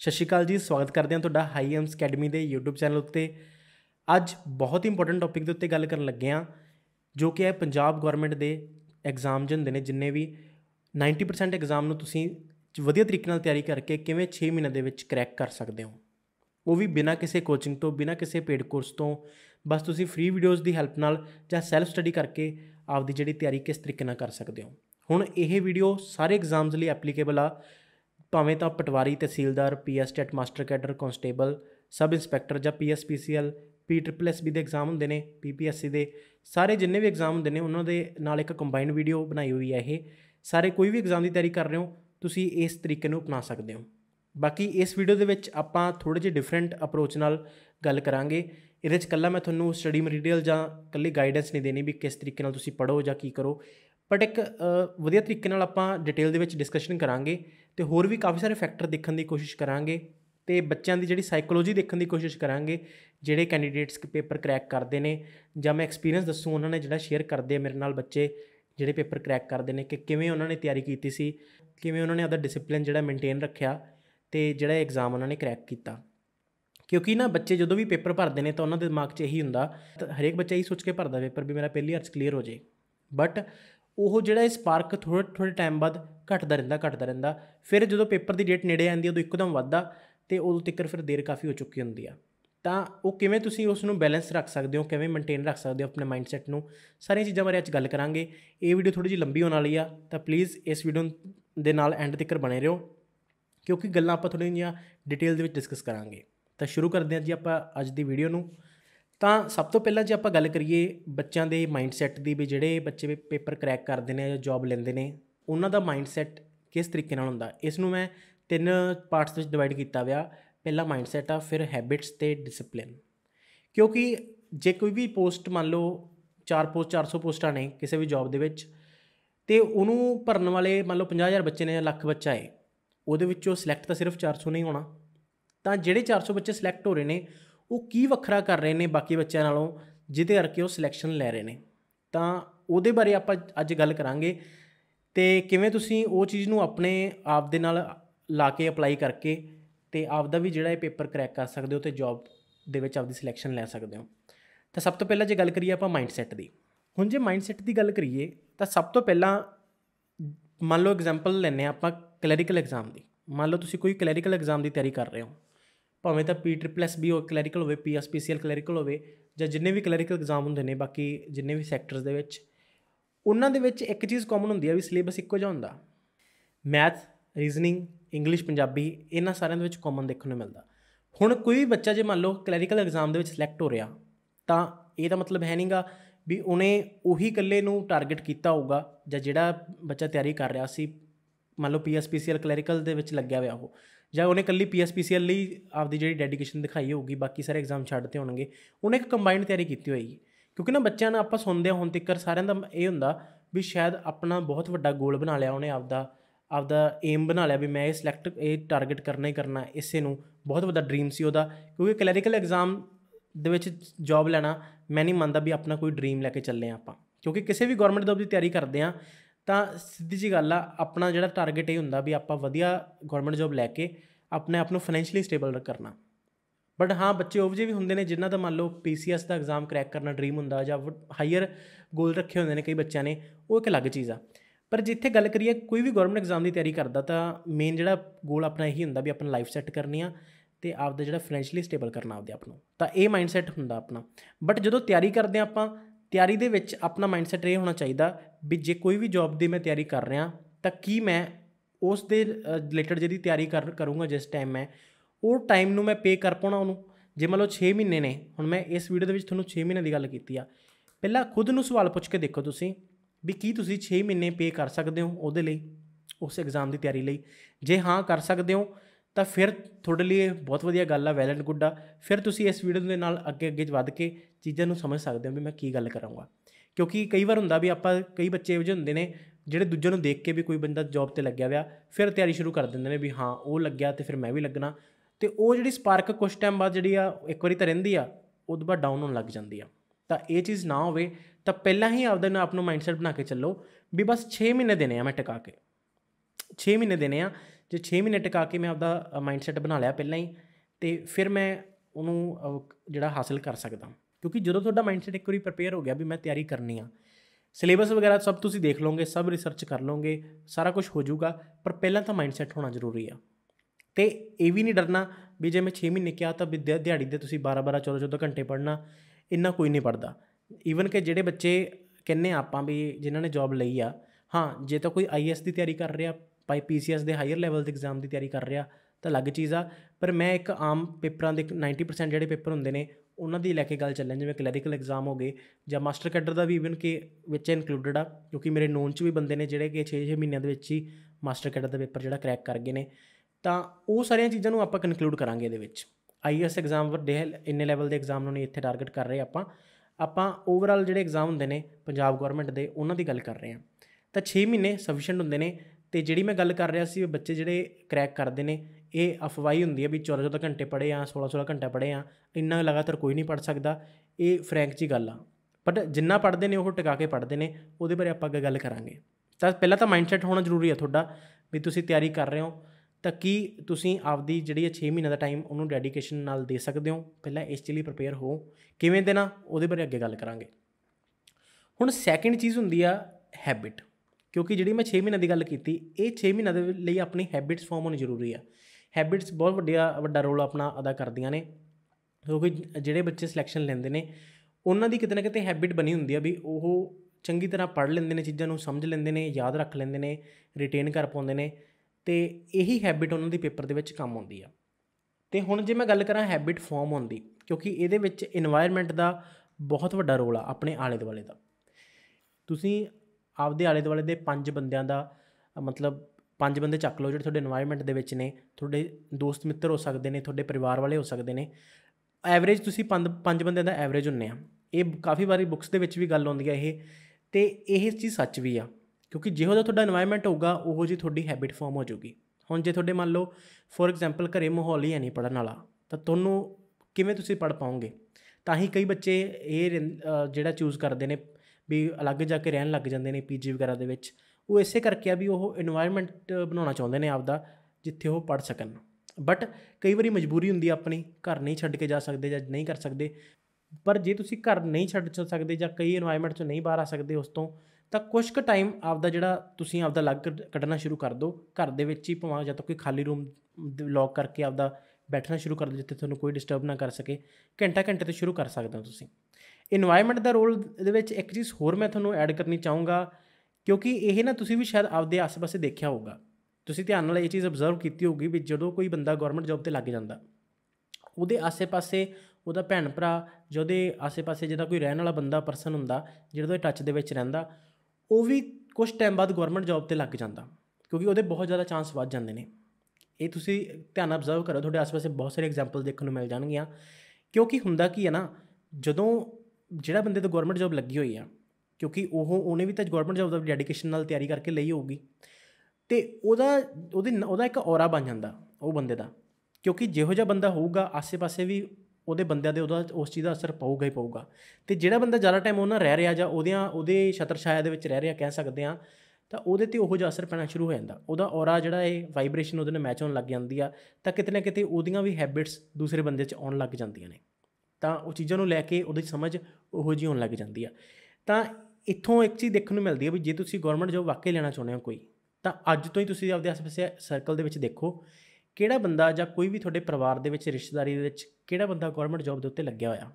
ਸਤਿ ਸ਼੍ਰੀ ਅਕਾਲ ਜੀ ਸਵਾਗਤ ਕਰਦੇ ਹਾਂ ਤੁਹਾਡਾ ਹਾਈ ਐਮਸ ਅਕੈਡਮੀ ਦੇ YouTube ਚੈਨਲ ਉੱਤੇ ਅੱਜ ਬਹੁਤ ਹੀ ਇੰਪੋਰਟੈਂਟ ਟੌਪਿਕ ਦੇ ਉੱਤੇ ਗੱਲ ਕਰਨ ਲੱਗੇ ਹਾਂ ਜੋ ਕਿ ਹੈ ਪੰਜਾਬ ਗਵਰਨਮੈਂਟ ਦੇ ਐਗਜ਼ਾਮ ਹੁੰਦੇ ਨੇ ਜਿੰਨੇ ਵੀ 90% ਐਗਜ਼ਾਮ ਨੂੰ ਤੁਸੀਂ ਵਧੀਆ ਤਰੀਕੇ ਨਾਲ ਤਿਆਰੀ ਕਰਕੇ ਕਿਵੇਂ 6 ਮਹੀਨੇ ਦੇ ਵਿੱਚ ਕਰੈਕ ਕਰ ਸਕਦੇ ਹੋ ਉਹ ਵੀ ਬਿਨਾਂ ਕਿਸੇ ਕੋਚਿੰਗ ਤੋਂ ਬਿਨਾਂ ਕਿਸੇ ਪੇਡ ਕੋਰਸ ਤੋਂ ਬਸ ਤੁਸੀਂ ਫ੍ਰੀ ਵੀਡੀਓਜ਼ ਦੀ ਹੈਲਪ ਨਾਲ ਜਾਂ ਸੈਲਫ ਸਟੱਡੀ ਕਰਕੇ ਆਪਦੀ ਜਿਹੜੀ ਤਿਆਰੀ ਕਿਸ ਤਰੀਕੇ ਨਾਲ ਕਰ ਸਕਦੇ ਹੋ ਹੁਣ ਇਹ ਵੀਡੀਓ ਸਾਰੇ ਐਗਜ਼ਾਮਸ ਲਈ ਐਪਲੀਕੇਬਲ ਆ ਭਾਵੇਂ ਤਾਂ ਪਟਵਾਰੀ ਤਹਿਸੀਲਦਾਰ PS TET master cadre constable sub inspector ਜਾਂ ਪੀਐਸਪੀਸੀਐਲ ਬੀ ਦੇ ਐਗਜ਼ਾਮ ਹੁੰਦੇ ਨੇ ਪੀਪੀਐਸਸੀ ਦੇ ਸਾਰੇ ਜਿੰਨੇ ਵੀ ਐਗਜ਼ਾਮ ਹੁੰਦੇ ਨੇ ਉਹਨਾਂ ਦੇ ਨਾਲ ਇੱਕ ਕੰਬਾਈਨਡ ਵੀਡੀਓ ਬਣਾਈ ਹੋਈ ਹੈ ਇਹ ਸਾਰੇ ਕੋਈ ਵੀ ਐਗਜ਼ਾਮ ਦੀ ਤਿਆਰੀ ਕਰ ਰਹੇ ਹੋ ਤੁਸੀਂ ਇਸ ਤਰੀਕੇ ਨੂੰ ਅਪਣਾ ਸਕਦੇ ਹੋ ਬਾਕੀ ਇਸ ਵੀਡੀਓ ਦੇ ਵਿੱਚ ਆਪਾਂ ਥੋੜੇ ਜਿਹਾ ਡਿਫਰੈਂਟ ਅਪਰੋਚ ਨਾਲ ਗੱਲ ਕਰਾਂਗੇ ਇਹਦੇ ਵਿੱਚ ਕੱਲਾ ਮੈਂ ਤੁਹਾਨੂੰ ਸਟੱਡੀ ਮਟੀਰੀਅਲ ਜਾਂ ਕੱਲੀ ਗਾਈਡੈਂਸ ਨਹੀਂ ਦੇਣੀ ਵੀ ਕਿਸ ਤਰੀਕੇ ਨਾਲ ਤੁਸੀਂ ਪੜੋ ਜਾਂ ਕੀ ਕਰੋ ਬਟ ਇੱਕ ਵਧੀਆ ਤਰੀਕੇ ਨਾਲ ਆਪਾਂ ਡਿਟੇਲ ਦੇ ਵਿੱਚ ਡਿਸਕਸ਼ਨ ਕਰਾਂਗੇ ਤੇ ਹੋਰ ਵੀ ਕਾਫੀ ਸਾਰੇ ਫੈਕਟਰ ਦੇਖਣ ਦੀ ਕੋਸ਼ਿਸ਼ ਕਰਾਂਗੇ ਤੇ ਬੱਚਿਆਂ ਦੀ ਜਿਹੜੀ ਸਾਈਕੋਲੋਜੀ ਦੇਖਣ ਦੀ ਕੋਸ਼ਿਸ਼ ਕਰਾਂਗੇ ਜਿਹੜੇ ਕੈਂਡੀਡੇਟਸ ਪੇਪਰ ਕ੍ਰੈਕ ਕਰਦੇ ਨੇ ਜਾਂ ਮੈਂ ਐਕਸਪੀਰੀਅੰਸ ਦੱਸੂ ਉਹਨਾਂ ਨੇ ਜਿਹੜਾ ਸ਼ੇਅਰ ਕਰਦੇ ਆ ਮੇਰੇ ਨਾਲ ਬੱਚੇ ਜਿਹੜੇ ਪੇਪਰ ਕ੍ਰੈਕ ਕਰਦੇ ਨੇ ਕਿ ਕਿਵੇਂ ਉਹਨਾਂ ਨੇ ਤਿਆਰੀ ਕੀਤੀ ਸੀ ਕਿਵੇਂ ਉਹਨਾਂ ਨੇ ਆਪਦਾ ਡਿਸਪਲਿਨ ਜਿਹੜਾ ਮੇਨਟੇਨ ਰੱਖਿਆ ਤੇ ਜਿਹੜਾ ਐਗਜ਼ਾਮ ਉਹਨਾਂ ਨੇ ਕ੍ਰੈਕ ਕੀਤਾ ਕਿਉਂਕਿ ਨਾ ਬੱਚੇ ਜਦੋਂ ਵੀ ਪੇਪਰ ਭਰਦੇ ਨੇ ਤਾਂ ਉਹਨਾਂ ਦੇ ਦਿਮਾਗ 'ਚ ਇਹੀ ਹੁੰਦਾ ਹਰੇਕ ਬੱਚਾ ਇਹੀ ਸੋਚ ਕੇ ਭਰਦਾ ਪੇਪਰ ਵੀ ਮੇਰਾ ਪਹਿਲੀ ਵਾਰ ਕਲੀਅਰ ਹੋ ਜਾਏ ਬਟ ਉਹ ਜਿਹੜਾ ਇਹ ਸਪਾਰਕ ਥੋੜੇ ਥੋੜੇ ਟਾਈਮ ਬਾਅਦ ਘਟਦਾ ਰਹਿੰਦਾ ਘਟਦਾ ਰਹਿੰਦਾ ਫਿਰ ਜਦੋਂ ਪੇਪਰ ਦੀ ਡੇਟ ਨੇੜੇ ਆਉਂਦੀ ਉਦੋਂ ਇੱਕਦਮ ਵੱਧਦਾ ਤੇ ਉਦੋਂ ਤੱਕ ਫਿਰ ਦੇਰ ਕਾਫੀ ਹੋ ਚੁੱਕੀ ਹੁੰਦੀ ਆ ਤਾਂ ਉਹ ਕਿਵੇਂ ਤੁਸੀਂ ਉਸ ਨੂੰ ਬੈਲੈਂਸ ਰੱਖ ਸਕਦੇ ਹੋ ਕਿਵੇਂ ਮੇਨਟੇਨ ਰੱਖ ਸਕਦੇ ਹੋ ਆਪਣੇ ਮਾਈਂਡਸੈਟ ਨੂੰ ਸਾਰੀਆਂ ਚੀਜ਼ਾਂ ਬਾਰੇ ਅੱਜ ਗੱਲ ਕਰਾਂਗੇ ਇਹ ਵੀਡੀਓ ਥੋੜੀ ਜਿਹੀ ਲੰਬੀ ਹੋਣ ਵਾਲੀ ਆ ਤਾਂ ਪਲੀਜ਼ ਇਸ ਵੀਡੀਓ ਦੇ ਨਾਲ ਐਂਡ ਤੱਕ ਬਣੇ ਰਹੋ ਕਿਉਂਕਿ ਗੱਲਾਂ ਆਪਾਂ ਥੋੜੀਆਂ ਜਿਹੀਆਂ ਡਿਟੇਲ ਦੇ ਵਿੱਚ ਡਿਸਕਸ ਕਰਾਂਗੇ ਤਾਂ ਸ਼ੁਰੂ ਕਰਦੇ ਹਾਂ ਜੀ ਆਪਾਂ ਅੱਜ ਦੀ ਵੀਡੀਓ ਨੂੰ ਤਾਂ ਸਭ ਤੋਂ ਪਹਿਲਾਂ ਜੇ ਆਪਾਂ ਗੱਲ ਕਰੀਏ ਬੱਚਿਆਂ ਦੇ ਮਾਈਂਡਸੈਟ ਦੀ ਵੀ ਜਿਹੜੇ ਬੱਚੇ ਪੇਪਰ ਕ੍ਰੈਕ ਕਰਦੇ ਨੇ ਜਾਂ ਜੌਬ ਲੈਂਦੇ ਨੇ ਉਹਨਾਂ ਦਾ ਮਾਈਂਡਸੈਟ ਕਿਸ ਤਰੀਕੇ ਨਾਲ ਹੁੰਦਾ ਇਸ ਨੂੰ ਮੈਂ ਤਿੰਨ ਪਾਰਟਸ ਵਿੱਚ ਡਿਵਾਈਡ ਕੀਤਾ ਹੋਇਆ ਪਹਿਲਾ ਮਾਈਂਡਸੈਟ ਆ ਫਿਰ ਹੈਬਿਟਸ ਤੇ ਡਿਸਪਲਿਨ ਕਿਉਂਕਿ ਜੇ ਕੋਈ ਵੀ ਪੋਸਟ ਮੰਨ ਲਓ 4 ਪੋਸਟ 400 ਪੋਸਟਾਂ ਨੇ ਕਿਸੇ ਵੀ ਜੌਬ ਦੇ ਵਿੱਚ ਤੇ ਉਹਨੂੰ ਭਰਨ ਵਾਲੇ ਮੰਨ ਲਓ 50000 ਬੱਚੇ ਨੇ ਜਾਂ ਲੱਖ ਬੱਚਾ ਹੈ ਉਹਦੇ ਵਿੱਚੋਂ ਸਿਲੈਕਟ ਤਾਂ ਸਿਰਫ 400 ਨਹੀਂ ਹੋਣਾ ਤਾਂ ਜਿਹੜੇ 400 ਬੱਚੇ ਸਿਲੈਕਟ ਹੋ ਰਹੇ ਨੇ ਉਹ ਕੀ ਵੱਖਰਾ ਕਰ ਰਹੇ ਨੇ ਬਾਕੀ ਬੱਚਿਆਂ ਨਾਲੋਂ ਜਿਹਦੇ ਕਰਕੇ ਉਹ ਸਿਲੈਕਸ਼ਨ ਲੈ ਰਹੇ ਨੇ ਤਾਂ ਉਹਦੇ ਬਾਰੇ ਆਪਾਂ ਅੱਜ ਗੱਲ ਕਰਾਂਗੇ ਤੇ ਕਿਵੇਂ ਤੁਸੀਂ ਉਹ ਚੀਜ਼ ਨੂੰ ਆਪਣੇ ਆਪ ਦੇ ਨਾਲ ਲਾ ਕੇ ਅਪਲਾਈ ਕਰਕੇ ਤੇ ਆਪ ਦਾ ਵੀ ਜਿਹੜਾ ਇਹ ਪੇਪਰ ਕਰੈਕ ਕਰ ਸਕਦੇ ਹੋ ਤੇ ਜੌਬ ਦੇ ਵਿੱਚ ਆਪਦੀ ਸਿਲੈਕਸ਼ਨ ਲੈ ਸਕਦੇ ਹੋ ਤਾਂ ਸਭ ਤੋਂ ਪਹਿਲਾਂ ਜੇ ਗੱਲ ਕਰੀਏ ਆਪਾਂ ਮਾਈਂਡਸੈਟ ਦੀ ਹੁਣ ਜੇ ਮਾਈਂਡਸੈਟ ਦੀ ਗੱਲ ਕਰੀਏ ਤਾਂ ਸਭ ਤੋਂ ਪਹਿਲਾਂ ਮੰਨ ਲਓ ਐਗਜ਼ਾਮਪਲ ਲੈਨੇ ਆਪਾਂ ਕਲੈਰੀਕਲ ਐਗਜ਼ਾਮ ਦੀ ਮੰਨ ਲਓ ਤੁਸੀਂ ਕੋਈ ਕਲੈਰੀਕਲ ਐਗਜ਼ਾਮ ਦੀ ਤਿਆਰੀ ਕਰ ਰਹੇ ਹੋ ਭਾਵੇਂ ਤਾਂ ਪੀ ਟ੍ਰਿਪਲ ਐਸ ਬੀ ਹੋਵੇ ਕਲੈਰੀਕਲ ਹੋਵੇ P S P C L clerical ਹੋਵੇ ਜਾਂ ਜਿੰਨੇ ਵੀ ਕਲੈਰੀਕਲ ਐਗਜ਼ਾਮ ਹੁੰਦੇ ਨੇ ਬਾਕੀ ਜਿੰਨੇ ਵੀ ਸੈਕਟਰਸ ਦੇ ਵਿੱਚ ਉਹਨਾਂ ਦੇ ਵਿੱਚ ਇੱਕ ਚੀਜ਼ ਕਾਮਨ ਹੁੰਦੀ ਹੈ ਵੀ ਸਿਲੇਬਸ ਇੱਕੋ ਜਿਹਾ ਹੁੰਦਾ ਮੈਥ ਰੀਜ਼ਨਿੰਗ ਇੰਗਲਿਸ਼ ਪੰਜਾਬੀ ਇਹਨਾਂ ਸਾਰਿਆਂ ਦੇ ਵਿੱਚ ਕਾਮਨ ਦੇਖਣ ਨੂੰ ਮਿਲਦਾ ਹੁਣ ਕੋਈ ਵੀ ਬੱਚਾ ਜੇ ਮੰਨ ਲਓ ਕਲੈਰੀਕਲ ਐਗਜ਼ਾਮ ਦੇ ਵਿੱਚ ਸਿਲੈਕਟ ਹੋ ਰਿਹਾ ਤਾਂ ਇਹ ਮਤਲਬ ਹੈ ਨਹੀਂਗਾ ਵੀ ਉਹਨੇ ਉਹੀ ਇਕੱਲੇ ਨੂੰ ਟਾਰਗੇਟ ਕੀਤਾ ਹੋਊਗਾ ਜਾਂ ਜਿਹੜਾ ਬੱਚਾ ਤਿਆਰੀ ਕਰ ਰਿਹਾ ਸੀ ਮੰਨ ਲਓ ਪੀਐਸਪੀਸੀਐਲ ਕਲੈਰੀਕਲ ਦੇ ਵਿੱਚ ਲੱਗਿਆ ਹੋਇਆ ਉਹ ਜਾਂ ਉਹਨੇ ਕੱਲੀ ਪੀਐਸਪੀਸੀਐਲ ਲਈ ਆਪਦੀ ਜਿਹੜੀ ਡੈਡੀਕੇਸ਼ਨ ਦਿਖਾਈ ਹੋਊਗੀ ਬਾਕੀ ਸਾਰੇ ਐਗਜ਼ਾਮ ਛੱਡਤੇ ਹੋਣਗੇ ਉਹਨੇ ਇੱਕ ਕੰਬਾਈਨਡ ਤਿਆਰੀ ਕੀਤੀ ਹੋਏਗੀ ਕਿਉਂਕਿ ਨਾ ਬੱਚਿਆਂ ਨਾਲ ਆਪਾਂ ਸੁਣਦੇ ਹੁਣ ਤੱਕ ਸਾਰਿਆਂ ਦਾ ਇਹ ਹੁੰਦਾ ਵੀ ਸ਼ਾਇਦ ਆਪਣਾ ਬਹੁਤ ਵੱਡਾ ਗੋਲ ਬਣਾ ਲਿਆ ਉਹਨੇ ਆਪਦਾ ਆਪਦਾ ਏਮ ਬਣਾ ਲਿਆ ਵੀ ਮੈਂ ਇਹ ਸਿਲੈਕਟ ਇਹ ਟਾਰਗੇਟ ਕਰਨਾ ਹੀ ਕਰਨਾ ਇਸੇ ਨੂੰ ਬਹੁਤ ਵੱਡਾ ਡ੍ਰੀਮ ਸੀ ਉਹਦਾ ਕਿਉਂਕਿ ਕਲੈਰੀਕਲ ਐਗਜ਼ਾਮ ਦੇ ਵਿੱਚ ਜੌਬ ਲੈਣਾ ਮੈਂ ਨਹੀਂ ਮੰਨਦਾ ਵੀ ਆਪਣਾ ਕੋਈ ਡ੍ਰੀਮ ਲੈ ਕੇ ਚੱਲੇ ਆ ਆਪਾਂ ਕਿਉਂਕਿ ਕਿਸੇ ਵੀ ਗਵਰਨਮੈਂਟ ਜੌਬ ਦੀ ਤਿਆਰੀ ਕਰਦੇ ਆ ਤਾਂ ਸਿੱਧੀ ਜੀ ਗੱਲ ਆ ਆਪਣਾ ਜਿਹੜਾ ਟਾਰਗੇਟ ਇਹ ਹੁੰਦਾ ਵੀ ਆਪਾਂ ਵਧੀਆ ਗਵਰਨਮੈਂਟ ਜੌਬ ਲੈ ਕੇ ਆਪਣੇ ਆਪ ਨੂੰ ਫਾਈਨੈਂਸ਼ੀਅਲੀ ਸਟੇਬਲ ਕਰਨਾ ਬਟ ਹਾਂ ਬੱਚੇ ਉਹ ਜਿਹੇ ਵੀ ਹੁੰਦੇ ਨੇ ਜਿਨ੍ਹਾਂ ਦਾ ਮੰਨ ਲਓ ਪੀਸੀਐਸ ਦਾ ਐਗਜ਼ਾਮ ਕ੍ਰੈਕ ਕਰਨਾ ਡ੍ਰੀਮ ਹੁੰਦਾ ਜਾਂ ਹਾਇਰ ਗੋਲ ਰੱਖੇ ਹੁੰਦੇ ਨੇ ਕਈ ਬੱਚਿਆਂ ਨੇ ਉਹ ਇੱਕ ਅਲੱਗ ਚੀਜ਼ ਆ ਪਰ ਜਿੱਥੇ ਗੱਲ ਕਰੀਏ ਕੋਈ ਵੀ ਗਵਰਨਮੈਂਟ ਐਗਜ਼ਾਮ ਦੀ ਤਿਆਰੀ ਕਰਦਾ ਤਾਂ ਮੇਨ ਜਿਹੜਾ ਗੋਲ ਆਪਣਾ ਇਹੀ ਹੁੰਦਾ ਵੀ ਆਪਣਾ ਲਾਈਫ ਸੈੱਟ ਕਰਨੀ ਆ ਤੇ ਆਪ ਦਾ ਜਿਹੜਾ ਫਾਈਨੈਂਸ਼ੀਅਲੀ ਸਟੇਬਲ ਕਰਨਾ ਆਪਦੇ ਆਪ ਨੂੰ ਤਾਂ ਇਹ ਮਾਈਂਡਸੈਟ ਹੁੰਦਾ ਆਪਣਾ ਬਟ ਜਦੋਂ ਤਿਆਰੀ ਕਰਦੇ ਆਪਾਂ ਤਿਆਰੀ ਦੇ ਵਿੱਚ ਆਪਣਾ ਮਾਈਂਡਸੈਟ ਇਹ ਹੋਣਾ ਚਾਹੀਦਾ ਵੀ ਜੇ ਕੋਈ ਵੀ ਜੌਬ ਦੀ ਮੈਂ ਤਿਆਰੀ ਕਰ ਰਿਹਾ ਤਾਂ ਕੀ ਮੈਂ ਉਸ ਦੇ ਰਿਲੇਟਡ ਜਿਹਦੀ ਤਿਆਰੀ ਕਰ ਕਰੂੰਗਾ ਜਿਸ ਟਾਈਮ ਮੈਂ ਉਹ ਟਾਈਮ ਨੂੰ ਮੈਂ ਪੇ ਕਰ ਪਾਉਣਾ ਉਹਨੂੰ ਜੇ ਮੰਨ ਲਓ 6 ਮਹੀਨੇ ਨੇ ਹੁਣ ਮੈਂ ਇਸ ਵੀਡੀਓ ਦੇ ਵਿੱਚ ਤੁਹਾਨੂੰ 6 ਮਹੀਨੇ ਦੀ ਗੱਲ ਕੀਤੀ ਆ ਪਹਿਲਾਂ ਖੁਦ ਨੂੰ ਸਵਾਲ ਪੁੱਛ ਕੇ ਦੇਖੋ ਤੁਸੀਂ ਵੀ ਕੀ ਤੁਸੀਂ 6 ਮਹੀਨੇ ਪੇ ਕਰ ਸਕਦੇ ਹੋ ਉਹਦੇ ਲਈ ਉਸ ਐਗਜ਼ਾਮ ਦੀ ਤਿਆਰੀ ਲਈ ਜੇ ਹਾਂ ਕਰ ਸਕਦੇ ਹੋ ਤਾਂ ਫਿਰ ਤੁਹਾਡੇ ਲਈ ਬਹੁਤ ਵਧੀਆ ਗੱਲ ਆ ਵੈਲ ਐਂਡ ਗੁੱਡ ਆ ਫਿਰ ਤੁਸੀਂ ਇਸ ਵੀਡੀਓ ਦੇ ਨਾਲ ਅੱਗੇ ਅੱਗੇ ਵਧ ਕੇ ਚੀਜ਼ਾਂ ਨੂੰ ਸਮਝ ਸਕਦੇ ਹੋ ਵੀ ਮੈਂ ਕੀ ਗੱਲ ਕਰਾਂਗਾ ਕਿਉਂਕਿ ਕਈ ਵਾਰ ਹੁੰਦਾ ਵੀ ਆਪਾਂ ਕਈ ਬੱਚੇ ਇਹੋ ਜਿਹੇ ਹੁੰਦੇ ਨੇ ਜਿਹੜੇ ਦੂਜਿਆਂ ਨੂੰ ਦੇਖ ਕੇ ਵੀ ਕੋਈ ਬੰਦਾ ਜੌਬ ਤੇ ਲੱਗਿਆ ਹੋਇਆ ਫਿਰ ਤਿਆਰੀ ਸ਼ੁਰੂ ਕਰ ਦਿੰਦੇ ਨੇ ਵੀ ਹਾਂ ਉਹ ਲੱਗਿਆ ਤੇ ਫਿਰ ਮੈਂ ਵੀ ਲੱਗਣਾ ਤੇ ਉਹ ਜਿਹੜੀ ਸਪਾਰਕ ਕੁਝ ਟਾਈਮ ਬਾਅਦ ਜਿਹੜੀ ਆ ਇੱਕ ਵਾਰੀ ਤਾਂ ਰਹਿੰਦੀ ਆ ਉਦੋਂ ਬਾਅਦ ਡਾਊਨ ਹੋਣ ਲੱਗ ਜਾਂਦੀ ਆ ਤਾਂ ਇਹ ਚੀਜ਼ ਨਾ ਹੋਵੇ ਤਾਂ ਪਹਿਲਾਂ ਹੀ ਆਪਦੇ ਨਾਲ ਆਪਣਾ ਮਾਈਂਡਸੈਟ ਬਣਾ ਕੇ ਚੱਲੋ ਵੀ ਬਸ 6 ਮਹੀਨੇ ਦੇਣੇ ਆ ਮੈਂ ਟਿਕਾ ਕੇ 6 ਮਹੀਨੇ ਦੇਣੇ ਆ ਜੇ 6 ਮਹੀਨੇ ਕਾ ਕੇ ਮੈਂ ਆਪਦਾ ਮਾਈਂਡਸੈਟ ਬਣਾ ਲਿਆ ਪਹਿਲਾਂ ਹੀ ਤੇ ਫਿਰ ਮੈਂ ਉਹਨੂੰ ਜਿਹੜਾ ਹਾਸਲ ਕਰ ਸਕਦਾ ਕਿਉਂਕਿ ਜਦੋਂ ਤੁਹਾਡਾ ਮਾਈਂਡਸੈਟ ਇੱਕ ਵਾਰੀ ਪ੍ਰਪੇਅਰ ਹੋ ਗਿਆ ਵੀ ਮੈਂ ਤਿਆਰੀ ਕਰਨੀ ਆ ਸਿਲੇਬਸ ਵਗੈਰਾ ਸਭ ਤੁਸੀਂ ਦੇਖ ਲਓਗੇ ਸਭ ਰਿਸਰਚ ਕਰ ਲਓਗੇ ਸਾਰਾ ਕੁਝ ਹੋ ਜਾਊਗਾ ਪਰ ਪਹਿਲਾਂ ਤਾਂ ਮਾਈਂਡਸੈਟ ਹੋਣਾ ਜ਼ਰੂਰੀ ਆ ਤੇ ਇਹ ਵੀ ਨਹੀਂ ਡਰਨਾ ਵੀ ਜੇ ਮੈਂ 6 ਮਹੀਨੇ ਕਿਹਾ ਤਾਂ ਵਿਦਿਆ ਦਿਹਾੜੀ ਦੇ ਤੁਸੀਂ 12 12 14 14 ਘੰਟੇ ਪੜ੍ਹਨਾ ਇੰਨਾ ਕੋਈ ਨਹੀਂ ਪੜਦਾ ਈਵਨ ਕਿ ਜਿਹੜੇ ਬੱਚੇ ਕਹਿੰਨੇ ਆਪਾਂ ਵੀ ਜਿਨ੍ਹਾਂ ਨੇ ਜੌਬ ਲਈ ਆ ਹਾਂ ਜੇ ਤਾਂ ਕੋਈ ਆਈਐਸ ਦੀ ਤਿਆਰੀ ਕਰ ਰਿਹਾ ਭਾਈ ਪੀਸੀਐਸ ਦੇ ਹਾਇਰ ਲੈਵਲ ਦੇ ਐਗਜ਼ਾਮ ਦੀ ਤਿਆਰੀ ਕਰ ਰਿਹਾ ਤਾਂ ਅਲੱਗ ਚੀਜ਼ ਆ ਪਰ ਮੈਂ ਇੱਕ ਆਮ ਪੇਪਰਾਂ ਦੇ 90% ਜਿਹੜੇ ਪੇਪਰ ਹੁੰਦੇ ਨੇ ਉਹਨਾਂ ਦੀ ਲੈ ਕੇ ਗੱਲ ਚੱਲਣ ਜਿਵੇਂ ਕਲੈਰੀਕਲ ਐਗਜ਼ਾਮ ਹੋ ਗਏ ਜਾਂ ਮਾਸਟਰ ਕੈਡਰ ਦਾ ਵੀ ਇਵਨ ਕਿ ਵਿੱਚ ਇਨਕਲੂਡਡ ਆ ਕਿਉਂਕਿ ਮੇਰੇ ਨੋਨ ਚ ਵੀ ਬੰਦੇ ਨੇ ਜਿਹੜੇ ਕਿ 6-6 ਮਹੀਨਿਆਂ ਦੇ ਵਿੱਚ ਹੀ ਮਾਸਟਰ ਕੈਡਰ ਦਾ ਪੇਪਰ ਜਿਹੜਾ ਕ੍ਰੈਕ ਕਰ ਗਏ ਨੇ ਤਾਂ ਉਹ ਸਾਰੀਆਂ ਚੀਜ਼ਾਂ ਨੂੰ ਆਪਾਂ ਕਨਕਲੂਡ ਕਰਾਂਗੇ ਇਹਦੇ ਵਿੱਚ ਆਈਐਸ ਐਗਜ਼ਾਮ ਵੱਡੇ ਇੰਨੇ ਲੈਵਲ ਦੇ ਐਗਜ਼ਾਮ ਨੂੰ ਨਹੀਂ ਇੱਥੇ ਟਾਰਗੇਟ ਕਰ ਰਹੇ ਆਪਾਂ ਆਪਾਂ ਓਵਰਆਲ ਜਿਹੜੇ ਐਗਜ਼ਾਮ ਹੁੰਦੇ ਨੇ ਪੰਜਾਬ ਗਵਰਨਮੈਂਟ ਦੇ ਉਹਨਾਂ ਦੀ ਗੱਲ ਕਰ ਰਹੇ ਆ ਤਾਂ 6 ਮਹੀਨੇ ਸਫੀਸ਼ੀਐਂਟ ਹੁੰਦੇ ਨੇ ਤੇ ਜਿਹੜੀ ਮੈਂ ਗੱਲ ਕਰ ਰਿਹਾ ਸੀ ਬੱਚੇ ਜਿਹੜੇ ਕ੍ਰੈਕ ਕਰਦੇ ਨੇ ਇਹ ਅਫਵਾਹੀ ਹੁੰਦੀ ਹੈ ਵੀ 14-14 ਘੰਟੇ ਪੜ੍ਹੇ ਆ 16-16 ਘੰਟੇ ਪੜ੍ਹੇ ਆ ਇੰਨਾ ਲਗਾਤਾਰ ਕੋਈ ਨਹੀਂ ਪੜ ਸਕਦਾ ਇਹ ਫ੍ਰੈਂਕ ਜੀ ਗੱਲ ਆ ਬਟ ਜਿੰਨਾ ਪੜਦੇ ਨੇ ਉਹ ਟਿਕਾ ਕੇ ਪੜਦੇ ਨੇ ਉਹਦੇ ਬਾਰੇ ਆਪਾਂ ਅੱਗੇ ਗੱਲ ਕਰਾਂਗੇ ਤਾਂ ਪਹਿਲਾਂ ਤਾਂ ਮਾਈਂਡਸੈਟ ਹੋਣਾ ਜ਼ਰੂਰੀ ਹੈ ਤੁਹਾਡਾ ਵੀ ਤੁਸੀਂ ਤਿਆਰੀ ਕਰ ਰਹੇ ਹੋ ਤਾਂ ਕੀ ਤੁਸੀਂ ਆਪਦੀ ਜਿਹੜੀ 6 ਮਹੀਨੇ ਦਾ ਟਾਈਮ ਉਹਨੂੰ ਡੈਡੀਕੇਸ਼ਨ ਨਾਲ ਦੇ ਸਕਦੇ ਹੋ ਪਹਿਲਾਂ ਇਸ ਲਈ ਪ੍ਰਪੇਅਰ ਹੋ ਕਿਵੇਂ ਦੇਣਾ ਉਹਦੇ ਬਾਰੇ ਅੱਗੇ ਗੱਲ ਕਰਾਂਗੇ ਹੁਣ ਸੈਕਿੰਡ ਚੀਜ਼ ਹੁੰਦੀ ਆ ਹੈਬਿਟ ਕਿਉਂਕਿ ਜਿਹੜੀ ਮੈਂ 6 ਮਹੀਨੇ ਦੀ ਗੱਲ ਕੀਤੀ ਇਹ 6 ਮਹੀਨੇ ਦੇ ਲਈ ਆਪਣੀ ਹੈਬਿਟਸ ਫਾਰਮ ਹੋਣੀ ਜ਼ਰੂਰੀ ਆ ਹੈਬਿਟਸ ਬਹੁਤ ਵੱਡਾ ਵੱਡਾ ਰੋਲ ਆਪਣਾ ਅਦਾ ਕਰਦੀਆਂ ਨੇ ਕਿਉਂਕਿ ਜਿਹੜੇ ਬੱਚੇ ਸਿਲੈਕਸ਼ਨ ਲੈਂਦੇ ਨੇ ਉਹਨਾਂ ਦੀ ਕਿਤੇ ਨਾ ਕਿਤੇ ਹੈਬਿਟ ਬਣੀ ਹੁੰਦੀ ਆ ਵੀ ਉਹ ਚੰਗੀ ਤਰ੍ਹਾਂ ਪੜ੍ਹ ਲੈਂਦੇ ਨੇ ਚੀਜ਼ਾਂ ਨੂੰ ਸਮਝ ਲੈਂਦੇ ਨੇ ਯਾਦ ਰੱਖ ਲੈਂਦੇ ਨੇ ਰਿਟੇਨ ਕਰ ਪਾਉਂਦੇ ਨੇ ਤੇ ਇਹੀ ਹੈਬਿਟ ਉਹਨਾਂ ਦੀ ਪੇਪਰ ਦੇ ਵਿੱਚ ਕੰਮ ਆਉਂਦੀ ਆ ਤੇ ਹੁਣ ਜੇ ਮੈਂ ਗੱਲ ਕਰਾਂ ਹੈਬਿਟ ਫਾਰਮ ਹੋਣ ਦੀ ਕਿਉਂਕਿ ਇਹਦੇ ਵਿੱਚ এনवायरमेंट ਦਾ ਬਹੁਤ ਵੱਡਾ ਰੋਲ ਆ ਆਪਣੇ ਆਲੇ ਦੁਆਲੇ ਦਾ ਤੁਸੀਂ ਆਪਦੇ ਆਲੇ ਦੁਆਲੇ ਦੇ ਪੰਜ ਬੰਦਿਆਂ ਦਾ ਮਤਲਬ ਪੰਜ ਬੰਦੇ ਚੱਕ ਲਓ ਜਿਹੜੇ ਤੁਹਾਡੇ এনवायरमेंट ਦੇ ਵਿੱਚ ਨੇ ਤੁਹਾਡੇ ਦੋਸਤ ਮਿੱਤਰ ਹੋ ਸਕਦੇ ਨੇ ਤੁਹਾਡੇ ਪਰਿਵਾਰ ਵਾਲੇ ਹੋ ਸਕਦੇ ਨੇ ਐਵਰੇਜ ਤੁਸੀਂ ਪੰਜ ਪੰਜ ਬੰਦਿਆਂ ਦਾ ਐਵਰੇਜ ਹੁੰਨੇ ਆ ਇਹ ਕਾਫੀ ਵਾਰੀ ਬੁੱਕਸ ਦੇ ਵਿੱਚ ਵੀ ਗੱਲ ਆਉਂਦੀ ਹੈ ਇਹ ਤੇ ਇਹ ਚੀਜ਼ ਸੱਚ ਵੀ ਆ ਕਿਉਂਕਿ ਜਿਹੋ ਜਿਹਾ ਤੁਹਾਡਾ এনवायरमेंट ਹੋਊਗਾ ਉਹੋ ਜੀ ਤੁਹਾਡੀ ਹੈਬਿਟ ਫਾਰਮ ਹੋ ਜਾਊਗੀ ਹੁਣ ਜੇ ਤੁਹਾਡੇ ਮੰਨ ਲਓ ਫੋਰ ਐਗਜ਼ਾਮਪਲ ਘਰੇ ਮਾਹੌਲ ਹੀ ਨਹੀਂ ਪੜਨ ਵਾਲਾ ਤਾਂ ਤੁਹਾਨੂੰ ਕਿਵੇਂ ਤੁਸੀਂ ਪੜ ਪਾਉਂਗੇ ਤਾਂ ਹੀ ਕਈ ਬੱਚੇ ਇਹ ਜਿਹੜਾ ਚੂਜ਼ ਕਰਦੇ ਨੇ ਵੀ ਅਲੱਗ ਜਾ ਕੇ ਰਹਿਣ ਲੱਗ ਜਾਂਦੇ ਨੇ ਪੀਜੀ ਵਗੈਰਾ ਦੇ ਵਿੱਚ ਉਹ ਇਸੇ ਕਰਕੇ ਆ ਵੀ ਉਹ এনवायरमेंट ਬਣਾਉਣਾ ਚਾਹੁੰਦੇ ਨੇ ਆਪਦਾ ਜਿੱਥੇ ਉਹ ਪੜ ਸਕਣ ਬਟ ਕਈ ਵਾਰੀ ਮਜਬੂਰੀ ਹੁੰਦੀ ਆਪਣੀ ਘਰ ਨਹੀਂ ਛੱਡ ਕੇ ਜਾ ਸਕਦੇ ਜਾਂ ਨਹੀਂ ਕਰ ਸਕਦੇ ਪਰ ਜੇ ਤੁਸੀਂ ਘਰ ਨਹੀਂ ਛੱਡ ਸਕਦੇ ਜਾਂ ਕਈ এনवायरमेंट ਚ ਨਹੀਂ ਬਾਹਰ ਆ ਸਕਦੇ ਉਸ ਤੋਂ ਤਾਂ ਕੁਝ ਕੁ ਟਾਈਮ ਆਪਦਾ ਜਿਹੜਾ ਤੁਸੀਂ ਆਪਦਾ ਲੱਗ ਕੱਢਣਾ ਸ਼ੁਰੂ ਕਰ ਦਿਓ ਘਰ ਦੇ ਵਿੱਚ ਹੀ ਭਾਵੇਂ ਜਾਂ ਤਾਂ ਕੋਈ ਖਾਲੀ ਰੂਮ ਲੌਕ ਕਰਕੇ ਆਪਦਾ ਬੈਠਣਾ ਸ਼ੁਰੂ ਕਰ ਦਿਓ ਜਿੱਥੇ ਤੁਹਾਨੂੰ ਕੋਈ ਡਿਸਟਰਬ ਨਾ ਕਰ ਸਕੇ ਘੰਟਾ ਘੰਟੇ ਤੇ ਸ਼ੁਰੂ ਕਰ ਸਕਦੇ ਹੋ ਤੁਸੀਂ এনवायरमेंट ਦਾ ਰੋਲ ਦੇ ਵਿੱਚ ਇੱਕ ਚੀਜ਼ ਹੋਰ ਮੈਂ ਤੁਹਾਨੂੰ ਐਡ ਕਰਨੀ ਚਾਹੂੰਗਾ ਕਿਉਂਕਿ ਇਹ ਨਾ ਤੁਸੀਂ ਵੀ ਸ਼ਾਇਦ ਆਪਦੇ ਆਸ-ਪਾਸੇ ਦੇਖਿਆ ਹੋਊਗਾ ਤੁਸੀਂ ਧਿਆਨ ਨਾਲ ਇਹ ਚੀਜ਼ ਅਬਜ਼ਰਵ ਕੀਤੀ ਹੋਊਗੀ ਵੀ ਜਦੋਂ ਕੋਈ ਬੰਦਾ ਗਵਰਨਮੈਂਟ ਜੌਬ ਤੇ ਲੱਗ ਜਾਂਦਾ ਉਹਦੇ ਆਸ-ਪਾਸੇ ਉਹਦਾ ਭੈਣ ਭਰਾ ਜਿਹਦੇ ਆਸ-ਪਾਸੇ ਜਿਹਦਾ ਕੋਈ ਰਹਿਣ ਵਾਲਾ ਬੰਦਾ ਪਰਸਨ ਹੁੰਦਾ ਜਿਹੜਾ ਉਹਦੇ ਟੱਚ ਦੇ ਵਿੱਚ ਰਹਿੰਦਾ ਉਹ ਵੀ ਕੁਝ ਟਾਈਮ ਬਾਅਦ ਗਵਰਨਮੈਂਟ ਜੌਬ ਤੇ ਲੱਗ ਜਾਂਦਾ ਕਿਉਂਕਿ ਉਹਦੇ ਬਹੁਤ ਜ਼ਿਆਦਾ ਚਾਂਸ ਵੱਧ ਜਾਂਦੇ ਨੇ ਇਹ ਤੁਸੀਂ ਧਿਆਨ ਅਬਜ਼ਰਵ ਕਰੋ ਤੁਹਾਡੇ ਆਸ-ਪਾਸੇ ਬਹੁਤ ਸਾਰੇ ਐਗਜ਼ਾਮਪਲ ਦੇਖਣ ਨੂੰ ਮਿਲ ਜਾਣਗੀਆਂ ਕਿਉਂਕਿ ਹੁੰਦਾ ਕੀ ਹੈ ਨਾ ਜਦੋਂ ਜਿਹੜਾ ਬੰਦੇ ਤੋਂ ਗਵਰਨਮੈਂਟ ਜੌਬ ਲੱਗੀ ਹੋਈ ਆ ਕਿਉਂਕਿ ਉਹ ਉਹਨੇ ਵੀ ਤਾਂ ਗਵਰਨਮੈਂਟ ਜੌਬ ਦਾ ਡੈਡੀਕੇਸ਼ਨ ਨਾਲ ਤਿਆਰੀ ਕਰਕੇ ਲਈ ਹੋਊਗੀ ਤੇ ਉਹਦਾ ਉਹਦੇ ਉਹਦਾ ਇੱਕ ਔਰਾ ਬਣ ਜਾਂਦਾ ਉਹ ਬੰਦੇ ਦਾ ਕਿਉਂਕਿ ਜਿਹੋ ਜਿਹਾ ਬੰਦਾ ਹੋਊਗਾ ਆਸ ਪਾਸੇ ਵੀ ਉਹਦੇ ਬੰਦਿਆਂ ਦੇ ਉਹਦਾ ਉਸ ਚੀਜ਼ ਦਾ ਅਸਰ ਪਊਗਾ ਹੀ ਪਊਗਾ ਤੇ ਜਿਹੜਾ ਬੰਦਾ ਜ਼ਿਆਦਾ ਟਾਈਮ ਉਹਨਾਂ ਰਹਿ ਰਿਹਾ ਜਾਂ ਉਹਦਿਆਂ ਉਹਦੇ ਛਤਰ ਛਾਇਆ ਦੇ ਵਿੱਚ ਰਹਿ ਰਿਹਾ ਕਹਿ ਸਕਦੇ ਆ ਤਾਂ ਉਹਦੇ ਤੇ ਉਹੋ ਜਿਹਾ ਅਸਰ ਪੈਣਾ ਸ਼ੁਰੂ ਹੋ ਜਾਂਦਾ ਉਹਦਾ ਔਰਾ ਜਿਹੜਾ ਇਹ ਵਾਈਬ੍ਰੇਸ਼ਨ ਉਹਦੇ ਨਾਲ ਮੈਚ ਹੋਣ ਲੱਗ ਜਾਂਦੀ ਆ ਤਾਂ ਕਿਤੇ ਨਾ ਕਿਤੇ ਉਹਦੀਆਂ ਵੀ ਹੈਬਿਟਸ ਦੂਸਰੇ ਬੰਦੇ 'ਚ ਆਉਣ ਲੱਗ ਜਾਂਦੀਆਂ ਨੇ ਤਾਂ ਉਹ ਚੀਜ਼ਾਂ ਨੂੰ ਲੈ ਕੇ ਉਹਦੀ ਸਮਝ ਉਹੋ ਜਿਹੀ ਹੋਣ ਲੱਗ ਜਾਂਦੀ ਆ ਤਾਂ ਇੱਥੋਂ ਇੱਕ ਚੀਜ਼ ਦੇਖਣ ਨੂੰ ਮਿਲਦੀ ਹੈ ਵੀ ਜੇ ਤੁਸੀਂ ਗਵਰਨਮੈਂਟ ਜੋਬ ਵਾਕਈ ਲੈਣਾ ਚਾਹੁੰਦੇ ਹੋ ਕੋਈ ਤਾਂ ਅੱਜ ਤੋਂ ਹੀ ਤੁਸੀਂ ਆਪਦੇ ਆਸ ਪਾਸ ਸਰਕਲ ਦੇ ਵਿੱਚ ਦੇਖੋ ਕਿਹੜਾ ਬੰਦਾ ਜਾਂ ਕੋਈ ਵੀ ਤੁਹਾਡੇ ਪਰਿਵਾਰ ਦੇ ਵਿੱਚ ਰਿਸ਼ਤੇਦਾਰੀ ਦੇ ਵਿੱਚ ਕਿਹੜਾ ਬੰਦਾ ਗਵਰਨਮੈਂਟ ਜੌਬ ਦੇ ਉੱਤੇ ਲੱਗਿਆ ਹੋਇਆ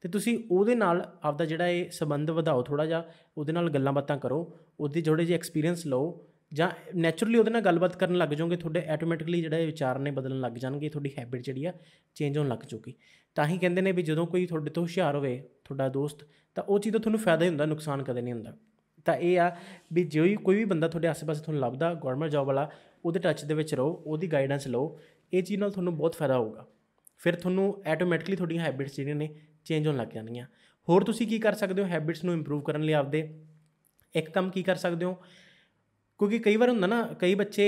ਤੇ ਤੁਸੀਂ ਉਹਦੇ ਨਾਲ ਆਪਦਾ ਜਿਹੜਾ ਇਹ ਸਬੰਧ ਵਧਾਓ ਥੋੜਾ ਜਿਹਾ ਉਹਦੇ ਨਾਲ ਗੱਲਾਂ ਬਾਤਾਂ ਕਰੋ ਉਹਦੇ ਜਿਹੜੇ ਜੀ ਐਕਸਪੀਰੀਅੰਸ ਲਓ ਜਾਂ ਨੇਚਰਲੀ ਉਹਦੇ ਨਾਲ ਗੱਲਬਾਤ ਕਰਨ ਲੱਗ ਜਾਓਗੇ ਤੁਹਾਡੇ ਆਟੋਮੈਟਿਕਲੀ ਜਿਹੜਾ ਇਹ ਵਿਚਾਰ ਨੇ ਬਦਲਣ ਲੱਗ ਜਾਣਗੇ ਤੁਹਾਡੀ ਹੈਬਿਟ ਜਿਹੜੀ ਆ ਚੇਂਜ ਹੋਣ ਲੱਗ ਜੂਗੀ ਤਾਂ ਹੀ ਕਹਿੰਦੇ ਨੇ ਵੀ ਜਦੋਂ ਕੋਈ ਤੁਹਾਡੇ ਤੋਂ ਹੁਸ਼ਿਆਰ ਹੋਵੇ ਤੁਹਾਡਾ ਦੋਸਤ ਤਾਂ ਉਹ ਚੀਜ਼ ਤੋਂ ਤੁਹਾਨੂੰ ਫਾਇਦਾ ਹੀ ਹੁੰਦਾ ਨੁਕਸਾਨ ਕਦੇ ਨਹੀਂ ਹੁੰਦਾ ਤਾਂ ਇਹ ਆ ਵੀ ਜੇ ਕੋਈ ਵੀ ਬੰਦਾ ਤੁਹਾਡੇ ਆਸ ਪਾਸ ਤੁਹਾਨੂੰ ਲੱਭਦਾ ਗਵਰਨਮੈਂਟ ਜੌਬ ਵਾਲਾ ਉਹਦੇ ਟੱਚ ਦੇ ਵਿੱਚ ਰਹੋ ਉਹਦੀ ਗਾਈਡੈਂਸ ਲਓ ਇਹ ਚੀਜ਼ ਨਾਲ ਤੁਹਾਨੂੰ ਬਹੁਤ ਫਾਇਦਾ ਹੋਊਗਾ ਫਿਰ ਤੁਹਾਨੂੰ ਆਟੋਮੈਟਿਕਲੀ ਤੁਹਾਡੀਆਂ ਹੈਬਿਟਸ ਜਿਹੜੀਆਂ ਨੇ ਚੇਂਜ ਹੋਣ ਲੱਗ ਜਾਣਗੀਆਂ ਹੋਰ ਤੁਸੀਂ ਕੀ ਕਰ ਸਕਦੇ ਹੋ ਹੈਬਿਟਸ ਨੂੰ ਇੰਪਰੂਵ ਕਰਨ ਲਈ ਆਪਦੇ ਇੱਕ ਕੰਮ ਕੀ ਕਰ ਸਕਦੇ ਹੋ ਕਿਉਂਕਿ ਕਈ ਵਾਰ ਹੁੰਦਾ ਨਾ ਕਈ ਬੱਚੇ